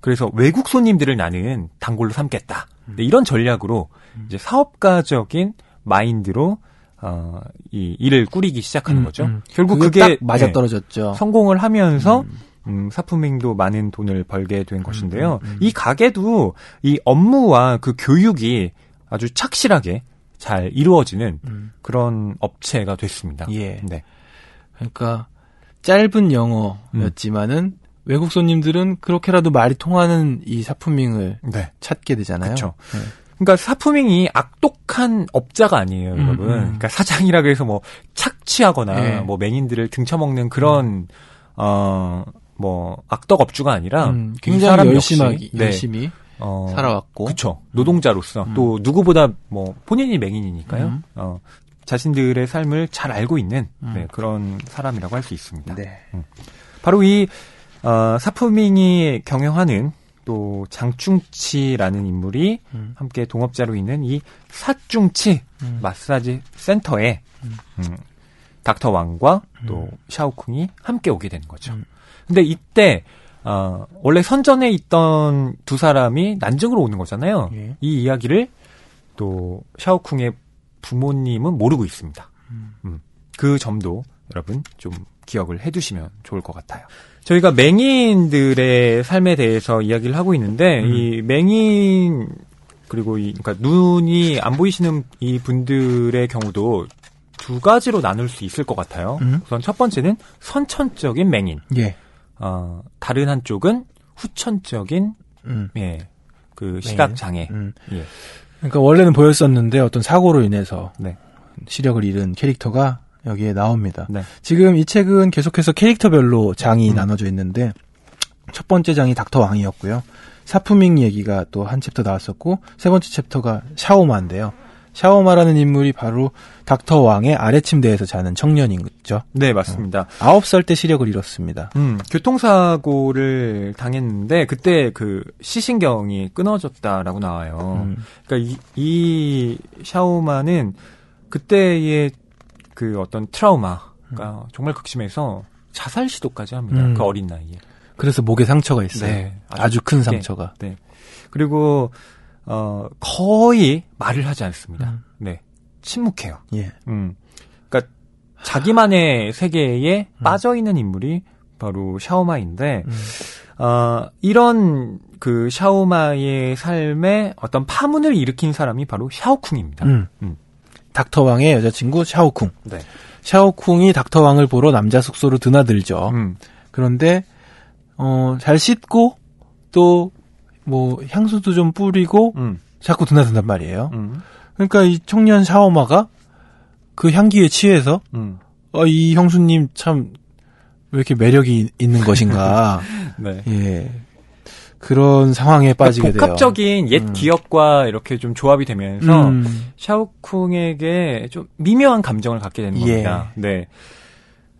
그래서 외국 손님들을 나는 단골로 삼겠다. 음. 이런 전략으로 음. 이제 사업가적인 마인드로 어, 이 일을 꾸리기 시작하는 음, 거죠. 음. 결국 그게 맞아 네, 떨어졌죠. 네, 성공을 하면서 음, 사프밍도 음, 많은 돈을 벌게 된 음, 것인데요. 이 가게도 이 업무와 그 교육이 아주 착실하게 잘 이루어지는 음. 그런 업체가 됐습니다. 예. 네. 그러니까 짧은 영어였지만은
음. 외국 손님들은 그렇게라도 말이 통하는 이 사프밍을 네. 찾게
되잖아요. 그렇죠. 네. 그러니까 사프밍이 악독한 업자가 아니에요, 음, 여러분. 음. 그러니까 사장이라 고해서뭐 착취하거나 예. 뭐 맹인들을 등쳐먹는 그런 음. 어뭐 악덕 업주가 아니라 굉장히 열심하게 네. 열심히 어, 살아왔고, 그쵸 노동자로서 음. 또 누구보다 뭐 본인이 맹인이니까요. 음. 어, 자신들의 삶을 잘 알고 있는 음. 네, 그런 사람이라고 할 수 있습니다. 네. 음. 바로 이 어, 사프밍이 경영하는 또 장충치라는 인물이 음. 함께 동업자로 있는 이 사중치 음. 마사지 센터에 음. 음 닥터 왕과 또 음. 샤오쿵이 함께 오게 되는 거죠. 근데 이때 어, 원래 선전에 있던 두 사람이 난증으로 오는 거잖아요. 예. 이 이야기를 또 샤오쿵의 부모님은 모르고 있습니다. 음. 음. 그 점도 여러분 좀 기억을 해두시면 좋을 것 같아요. 저희가 맹인들의 삶에 대해서 이야기를 하고 있는데 음. 이 맹인 그리고 이 그러니까 눈이 안 보이시는 이 분들의 경우도 두 가지로 나눌 수 있을 것 같아요. 음. 우선 첫 번째는 선천적인 맹인. 예. 어, 다른 한쪽은 후천적인 음. 예, 그 네. 시각 장애. 음. 예.
그러니까 원래는 보였었는데 어떤 사고로 인해서 네. 시력을 잃은 캐릭터가 여기에 나옵니다. 네. 지금 이 책은 계속해서 캐릭터별로 장이 음. 나눠져 있는데 첫 번째 장이 닥터 왕이었고요. 사프밍 얘기가 또 한 챕터 나왔었고 세 번째 챕터가 샤오마인데요. 샤오마라는 인물이 바로 닥터 왕의 아래 침대에서 자는 청년인 거죠.
네, 맞습니다. 어, 아홉 살 때 시력을 잃었습니다. 음, 교통사고를 당했는데 그때 그 시신경이 끊어졌다라고 나와요. 음. 그러니까 이, 이 샤오마는 그때의 그 어떤 트라우마가 음. 정말 극심해서 자살 시도까지 합니다. 음. 그 어린 나이에. 그래서 목에 상처가 있어요. 네, 아주, 아주, 큰 상처가. 네. 그리고 어, 거의 말을 하지 않습니다. 음. 네. 침묵해요. 예. 음. 그니까 자기만의 세계에 음. 빠져 있는 인물이 바로 샤오마인데 음. 어, 이런 그 샤오마의 삶에 어떤 파문을 일으킨 사람이 바로 샤오쿵입니다. 음. 음. 닥터 왕의 여자친구
샤오쿵. 네. 샤오쿵이 닥터 왕을 보러 남자 숙소로 드나들죠. 음. 그런데 어, 잘 씻고 또뭐 향수도 좀 뿌리고 음. 자꾸 드나든단 말이에요. 음. 그러니까 이 청년 샤오마가 그 향기에 취해서 음. 어, 이 형수님 참 왜 이렇게 매력이 있는 것인가. *laughs* 네. 예. 그런 상황에 그러니까 빠지게 그러니까 복합적인 돼요. 복합적인 옛 음.
기억과 이렇게 좀 조합이 되면서 음. 샤오쿵에게 좀 미묘한 감정을 갖게 되는 예. 겁니다. 예. 네.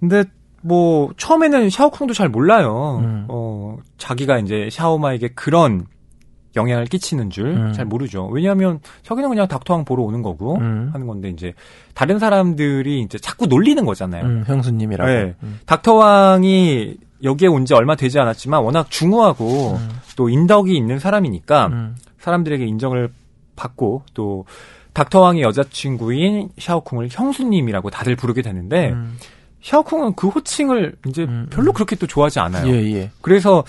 근데 뭐 처음에는 샤오쿵도 잘 몰라요. 음. 어 자기가 이제 샤오마에게 그런 영향을 끼치는 줄잘 음. 모르죠. 왜냐하면 혁이는 그냥 닥터왕 보러 오는 거고 음. 하는 건데 이제 다른 사람들이 이제 자꾸 놀리는 거잖아요. 음, 형수님이라고. 네. 음. 닥터왕이 여기에 온 지 얼마 되지 않았지만 워낙 중후하고 음. 또 인덕이 있는 사람이니까 음. 사람들에게 인정을 받고 또 닥터왕의 여자친구인 샤오쿵을 형수님이라고 다들 부르게 되는데 샤오쿵은 그 호칭을 이제 별로 그렇게 또 좋아하지 않아요. 예, 예. 그래서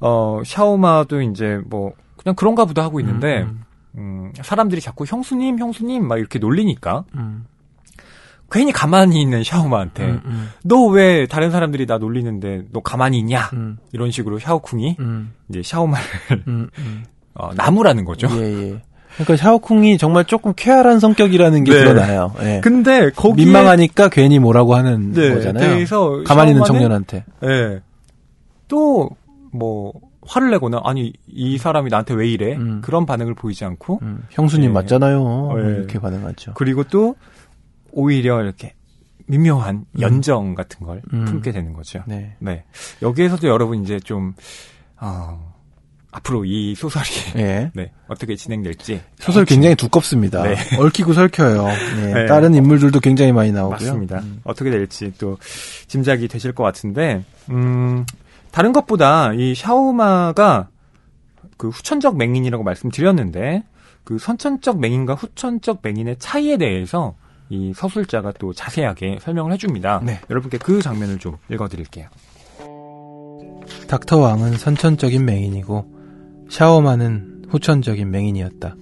어 샤오마도 이제 뭐 그냥 그런가 보다 하고 있는데 음, 음, 음. 사람들이 자꾸 형수님 형수님 막 이렇게 놀리니까 음. 괜히 가만히 있는 샤오마한테 음, 너왜 다른 사람들이 나 놀리는데 너 가만히 있냐 이런 식으로 샤오쿵이 이제 샤오마를 *laughs* 어, 나무라는 거죠. 예, 예.
그러니까 샤오쿵이 정말 조금 쾌활한 성격이라는 게 네. 드러나요. 예. 근데 거기 민망하니까 괜히 뭐라고 하는 네. 거잖아요. 그래서 가만히 있는 청년한테.
예. 네. 또뭐 화를 내거나 아니 이 음. 사람이 나한테 왜 이래 음. 그런 반응을 보이지 않고 음. 형수님 예.
맞잖아요 예. 이렇게 반응하죠.
그리고 또 오히려 이렇게 미묘한 음. 연정 같은 걸 음. 품게 되는 거죠. 네. 네. 여기에서도 여러분 이제 좀 어, 앞으로 이 소설이 *laughs* 예. *laughs* 네, 어떻게 진행될지
소설 굉장히 두껍습니다. 네. *laughs* 얽히고 설켜요. 예, 네. 다른 인물들도 굉장히 많이 나오고요. 맞습니다. 음.
어떻게 될지 또 짐작이 되실 것 같은데 음, 다른 것보다 이 샤오마가 그 후천적 맹인이라고 말씀드렸는데 그 선천적 맹인과 후천적 맹인의 차이에 대해서 이 서술자가 또 자세하게 설명을 해줍니다. 네. 여러분께 그 장면을 좀 읽어드릴게요.
닥터 왕은 선천적인 맹인이고 샤오마는 후천적인 맹인이었다.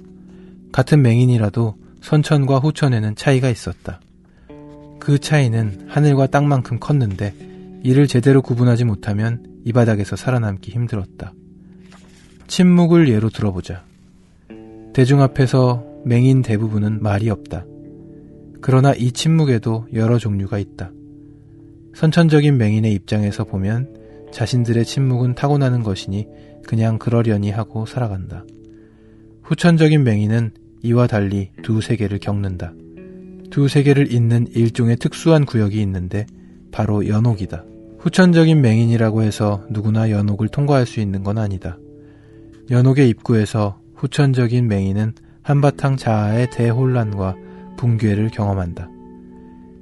같은 맹인이라도 선천과 후천에는 차이가 있었다. 그 차이는 하늘과 땅만큼 컸는데 이를 제대로 구분하지 못하면 이 바닥에서 살아남기 힘들었다. 침묵을 예로 들어보자. 대중 앞에서 맹인 대부분은 말이 없다. 그러나 이 침묵에도 여러 종류가 있다. 선천적인 맹인의 입장에서 보면 자신들의 침묵은 타고나는 것이니 그냥 그러려니 하고 살아간다. 후천적인 맹인은 이와 달리 두 세계를 겪는다. 두 세계를 잇는 일종의 특수한 구역이 있는데 바로 연옥이다. 후천적인 맹인이라고 해서 누구나 연옥을 통과할 수 있는 건 아니다. 연옥의 입구에서 후천적인 맹인은 한바탕 자아의 대혼란과 붕괴를 경험한다.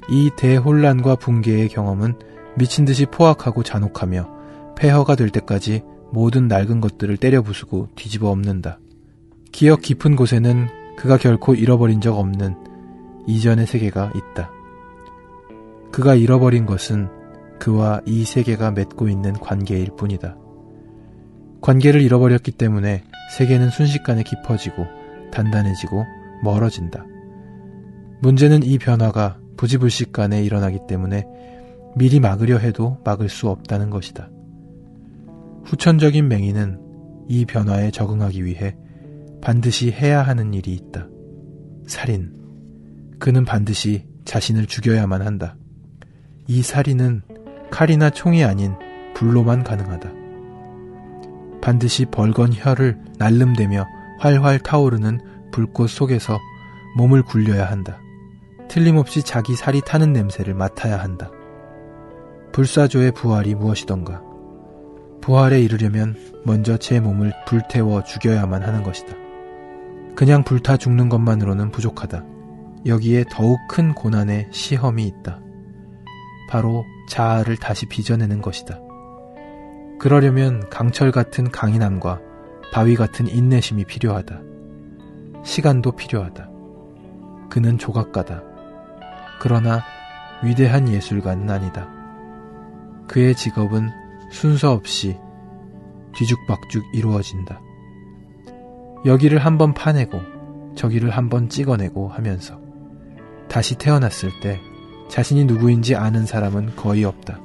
이 대혼란과 붕괴의 경험은 미친 듯이 포악하고 잔혹하며 폐허가 될 때까지 모든 낡은 것들을 때려 부수고 뒤집어 엎는다. 기억 깊은 곳에는 그가 결코 잃어버린 적 없는 이전의 세계가 있다. 그가 잃어버린 것은 그와 이 세계가 맺고 있는 관계일 뿐이다. 관계를 잃어버렸기 때문에 세계는 순식간에 깊어지고 단단해지고 멀어진다. 문제는 이 변화가 부지불식간에 일어나기 때문에 미리 막으려 해도 막을 수 없다는 것이다. 후천적인 맹인은 이 변화에 적응하기 위해 반드시 해야 하는 일이 있다. 살인. 그는 반드시 자신을 죽여야만 한다. 이 살인은 칼이나 총이 아닌 불로만 가능하다. 반드시 벌건 혀를 날름대며 활활 타오르는 불꽃 속에서 몸을 굴려야 한다. 틀림없이 자기 살이 타는 냄새를 맡아야 한다. 불사조의 부활이 무엇이던가. 부활에 이르려면 먼저 제 몸을 불태워 죽여야만 하는 것이다. 그냥 불타 죽는 것만으로는 부족하다. 여기에 더욱 큰 고난의 시험이 있다. 바로 자아를 다시 빚어내는 것이다. 그러려면 강철 같은 강인함과 바위 같은 인내심이 필요하다. 시간도 필요하다. 그는 조각가다. 그러나 위대한 예술가는 아니다. 그의 직업은 순서 없이 뒤죽박죽 이루어진다. 여기를 한번 파내고 저기를 한번 찍어내고 하면서 다시 태어났을 때 자신이 누구인지 아는 사람은 거의 없다.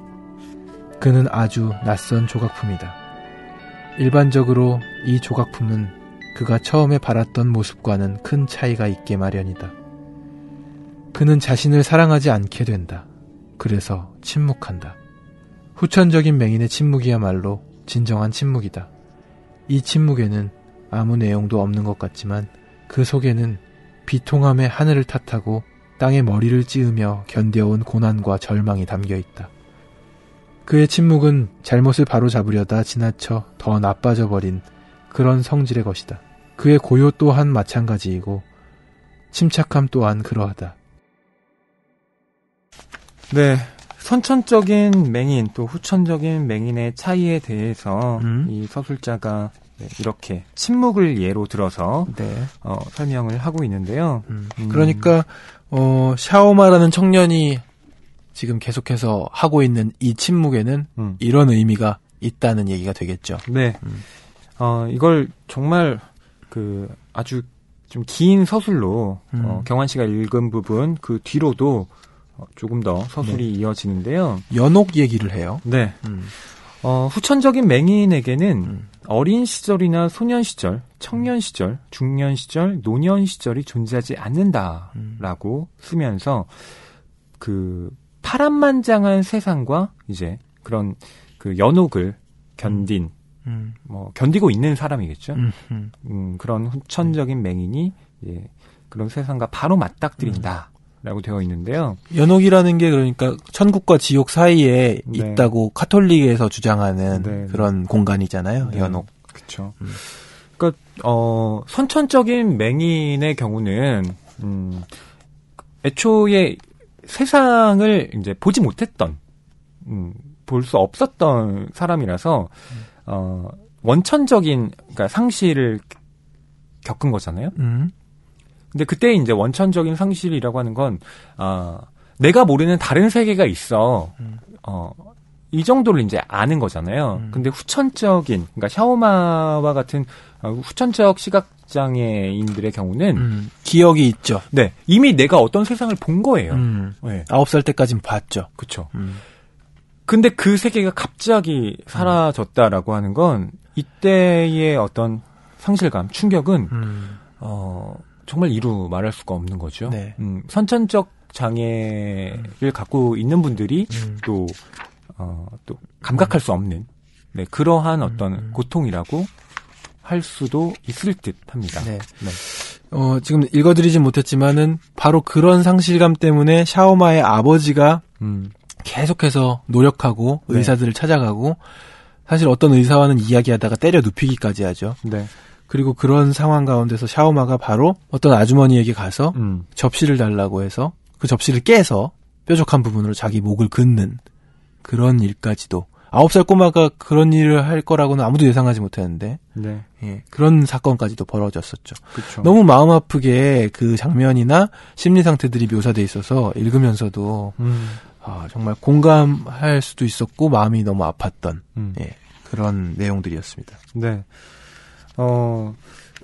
그는 아주 낯선 조각품이다. 일반적으로 이 조각품은 그가 처음에 바랐던 모습과는 큰 차이가 있게 마련이다. 그는 자신을 사랑하지 않게 된다. 그래서 침묵한다. 후천적인 맹인의 침묵이야말로 진정한 침묵이다. 이 침묵에는 아무 내용도 없는 것 같지만 그 속에는 비통함의 하늘을 탓하고 땅에 머리를 찌으며 견뎌온 고난과 절망이 담겨 있다. 그의 침묵은 잘못을 바로잡으려다 지나쳐 더 나빠져 버린 그런 성질의 것이다. 그의 고요 또한 마찬가지이고 침착함 또한 그러하다.
네. 선천적인 맹인 또 후천적인 맹인의 차이에 대해서 음? 이 서술자가 네, 이렇게 침묵을 예로 들어서 네. 어, 설명을 하고 있는데요. 음. 음.
그러니까 어, 샤오마라는 청년이 지금 계속해서 하고 있는 이 침묵에는 음. 이런 의미가 있다는 얘기가 되겠죠.
네. 음. 어, 이걸 정말 그 아주 좀 긴 서술로 어, 음. 어, 경환 씨가 읽은 부분 그 뒤로도 어, 조금 더 서술이 네. 이어지는데요. 연옥 얘기를 해요. 네. 음. 어, 후천적인 맹인에게는 음. 어린 시절이나 소년 시절, 청년 시절, 중년 시절, 노년 시절이 존재하지 않는다라고 쓰면서 그 파란만장한 세상과 이제 그런 그 연옥을 견딘 음. 음. 뭐 견디고 있는 사람이겠죠. 음, 음. 그런 후천적인 맹인이 예, 그런 세상과 바로 맞닥뜨린다. 라고 되어 있는데요.
연옥이라는 게 그러니까 천국과 지옥 사이에 네. 있다고 카톨릭에서 주장하는 네. 네. 그런 공간이잖아요. 네. 연옥.
그렇죠. 음. 그러니까 어 선천적인 맹인의 경우는 음 애초에 세상을 이제 보지 못했던 음, 볼 수 없었던 사람이라서 음. 어 원천적인 그러니까 상실을 겪은 거잖아요. 음. 근데 그때 이제 원천적인 상실이라고 하는 건, 아, 어, 내가 모르는 다른 세계가 있어. 음. 어, 이 정도를 이제 아는 거잖아요. 음. 근데 후천적인, 그러니까 샤오마와 같은 어, 후천적 시각장애인들의 경우는 음. 기억이 있죠. 네, 이미 내가 어떤 세상을 본 거예요. 음. 네. 아홉 네. 살 때까진 봤죠. 그쵸죠 음. 근데 그 세계가 갑자기 음. 사라졌다라고 하는 건 이때의 어떤 상실감, 충격은 어. 정말 이루 말할 수가 없는 거죠. 네. 음, 선천적 장애를 갖고 있는 분들이 음. 또, 어, 또 감각할 수 없는 네, 그러한 음. 어떤 고통이라고 할 수도 있을 듯 합니다. 네. 네.
어, 지금 읽어드리지 못했지만은 바로 그런 상실감 때문에 샤오마의 아버지가 음. 계속해서 노력하고 네. 의사들을 찾아가고 사실 어떤 의사와는 이야기하다가 때려 눕히기까지 하죠. 네. 그리고 그런 상황 가운데서 샤오마가 바로 어떤 아주머니에게 가서 음. 접시를 달라고 해서 그 접시를 깨서 뾰족한 부분으로 자기 목을 긋는 그런 일까지도 아홉 살 꼬마가 그런 일을 할 거라고는 아무도 예상하지 못했는데 네. 예, 그런 사건까지도 벌어졌었죠. 그쵸. 너무 마음 아프게 그 장면이나 심리 상태들이 묘사돼 있어서 읽으면서도 음. 아, 정말 공감할 수도 있었고 마음이 너무 아팠던 음. 예,
그런 내용들이었습니다. 네. 어,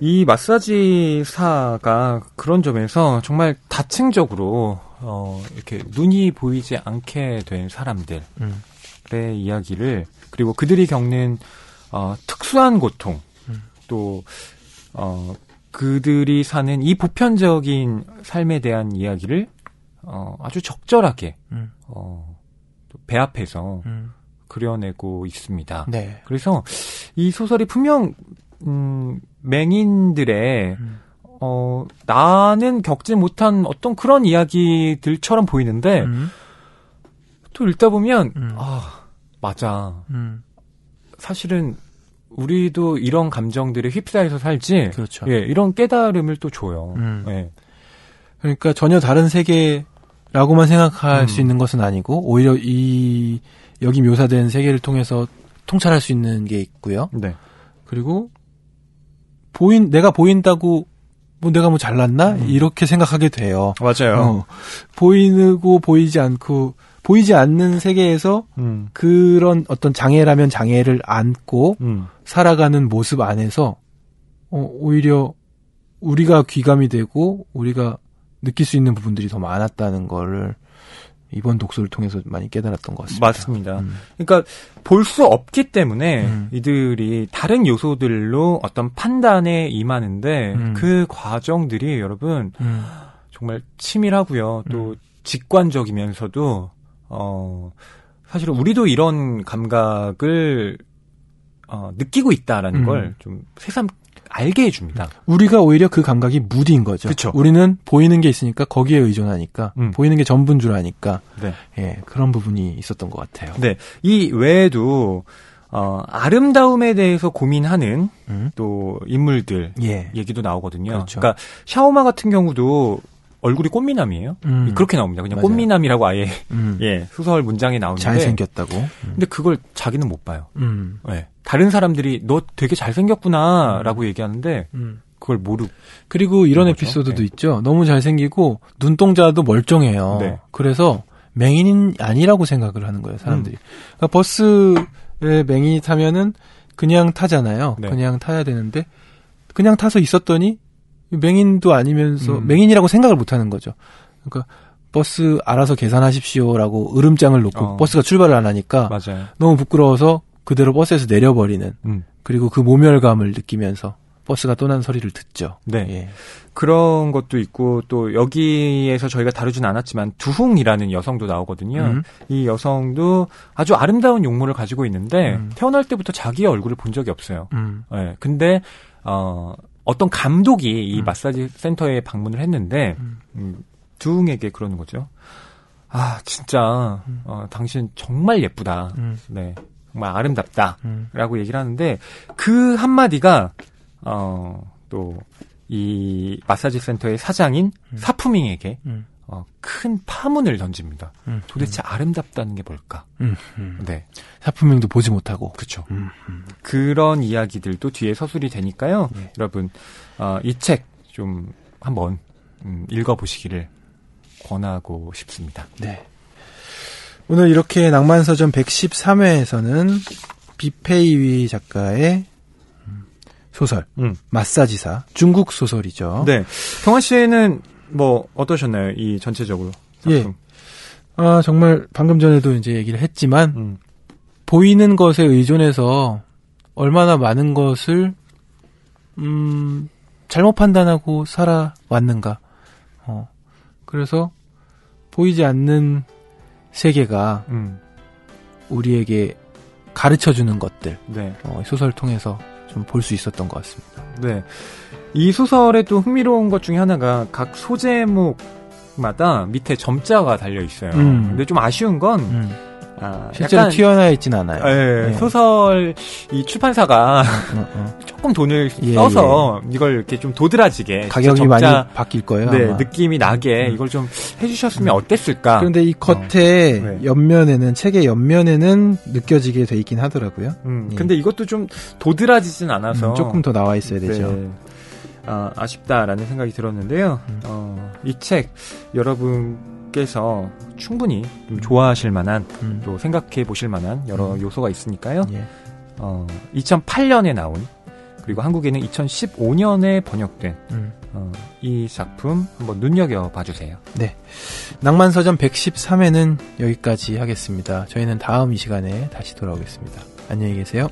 이 마사지사가 그런 점에서 정말 다층적으로 어, 이렇게 눈이 보이지 않게 된 사람들의 음. 이야기를 그리고 그들이 겪는 어, 특수한 고통 음. 또 어, 그들이 사는 이 보편적인 삶에 대한 이야기를 어, 아주 적절하게 음. 어, 배앞에서 음. 그려내고 있습니다. 네. 그래서 이 소설이 분명 음, 맹인들의 음. 어, 나는 겪지 못한 어떤 그런 이야기들처럼 보이는데, 음. 또 읽다 보면, 음. 아, 맞아. 음. 사실은, 우리도 이런 감정들에 휩싸여서 살지, 그렇죠. 예, 이런
깨달음을 또 줘요. 음. 예. 그러니까 전혀 다른 세계라고만 생각할 음. 수 있는 것은 아니고, 오히려 이, 여기 묘사된 세계를 통해서 통찰할 수 있는 게 있고요. 네. 그리고 보인 내가 보인다고 뭐 내가 뭐 잘났나 음. 이렇게 생각하게 돼요. 맞아요. 어, 보이고 보이지 않고 보이지 않는 세계에서 음. 그런 어떤 장애라면 장애를 안고 음. 살아가는 모습 안에서 어, 오히려 우리가 귀감이 되고 우리가 느낄 수 있는 부분들이 더 많았다는 거를
이번 독서를 통해서 많이 깨달았던 것 같습니다. 맞습니다. 음. 그러니까 볼 수 없기 때문에 음. 이들이 다른 요소들로 어떤 판단에 임하는데 음. 그 과정들이 여러분 음. 정말 치밀하고요. 또 음. 직관적이면서도 어사실 우리도 이런 감각을 어, 느끼고 있다라는 음. 걸좀 새삼 알게 해줍니다. 우리가 오히려
그 감각이 무디인 거죠. 그쵸. 우리는 보이는 게 있으니까 거기에 의존하니까 음. 보이는 게 전부인 줄 아니까
네. 예, 그런 부분이 있었던 것 같아요. 네, 이 외에도 어, 아름다움에 대해서 고민하는 음? 또 인물들 예. 얘기도 나오거든요. 그렇죠. 그러니까 샤오마 같은 경우도 얼굴이 꽃미남이에요. 음. 그렇게 나옵니다. 그냥 맞아요. 꽃미남이라고 아예 음. *laughs* 예 소설 문장에 나오는데 잘생겼다고. 음. 근데 그걸 자기는 못 봐요. 음. 예. 다른 사람들이 너 되게 잘생겼구나라고 음. 얘기하는데 음. 그걸 모르. 그리고 이런 에피소드도 네. 있죠. 너무 잘생기고 눈동자도 멀쩡해요. 네. 그래서
맹인은 아니라고 생각을 하는 거예요 사람들이. 그러니까 버스에 맹인이 타면은 그냥 타잖아요. 네. 그냥 타야 되는데 그냥 타서 있었더니 맹인도 아니면서 음. 맹인이라고 생각을 못 하는 거죠. 그러니까 버스 알아서 계산하십시오라고 으름장을 놓고 어. 버스가 출발을 안 하니까 맞아요. 너무 부끄러워서 그대로 버스에서 내려버리는 음. 그리고 그 모멸감을 느끼면서 버스가 떠난 소리를 듣죠.
네. 예. 그런 것도 있고 또 여기에서 저희가 다루진 않았지만 두흥이라는 여성도 나오거든요. 음. 이 여성도 아주 아름다운 용모를 가지고 있는데 음. 태어날 때부터 자기의 얼굴을 본 적이 없어요. 음. 예. 근데 어 어떤 감독이 이 음. 마사지 센터에 방문을 했는데 음. 음 두웅에게 그러는 거죠. 아 진짜 음. 어, 당신 정말 예쁘다. 음. 네 정말 아름답다라고 얘기를 하는데 그 한마디가 어또 이 마사지 센터의 사장인 사푸밍에게 어, 큰 파문을 던집니다. 음, 도대체 음. 아름답다는 게 뭘까? 음, 음. 네.
사품명도 보지 못하고. 그렇죠.
그런 이야기들도 뒤에 서술이 되니까요. 네. 여러분, 어, 이책 좀 한번 읽어보시기를 권하고 싶습니다. 네.
오늘 이렇게 낭만서점 113회에서는 비페이위 작가의 소설, 마사지사, 중국 소설이죠.
네. 경환 씨는 뭐 어떠셨나요? 이 전체적으로
작품. 예. 아 정말 방금 전에도 이제 얘기를 했지만 음. 보이는 것에 의존해서 얼마나 많은 것을 음 잘못 판단하고 살아왔는가. 어 그래서 보이지 않는 세계가 음. 우리에게 가르쳐 주는 것들 네. 어, 소설 통해서 좀 볼 수 있었던 것 같습니다.
네. 이 소설의 또 흥미로운 것 중에 하나가 각 소제목마다 밑에 점자가 달려 있어요. 음. 근데 좀 아쉬운 건 음. 아, 실제로 약간,
튀어나와 있진 않아요. 예, 예.
소설 이 출판사가 어, 어. *laughs* 조금 돈을 예, 예. 써서 이걸 이렇게 좀 도드라지게 가격이 점자, 많이 바뀔 거예요. 네, 느낌이 나게 음. 이걸 좀 해주셨으면 어땠을까. 그런데 이 겉에 어.
네. 옆면에는 책의 옆면에는 느껴지게 돼 있긴 하더라고요.
음, 예. 근데 이것도 좀 도드라지진 않아서 음, 조금 더 나와 있어야 네. 되죠. 네. 어, 아쉽다라는 생각이 들었는데요. 음. 어, 이책 여러분께서 충분히 좀 음. 좋아하실 만한 음. 또 생각해 보실 만한 여러 음. 요소가 있으니까요. 예. 어, 2008년에 나온 그리고 한국에는 2015년에 번역된 음. 어, 이 작품 한번 눈여겨 봐주세요. 네, 낭만서점 113회는
여기까지 하겠습니다. 저희는 다음 이 시간에 다시 돌아오겠습니다. 안녕히 계세요.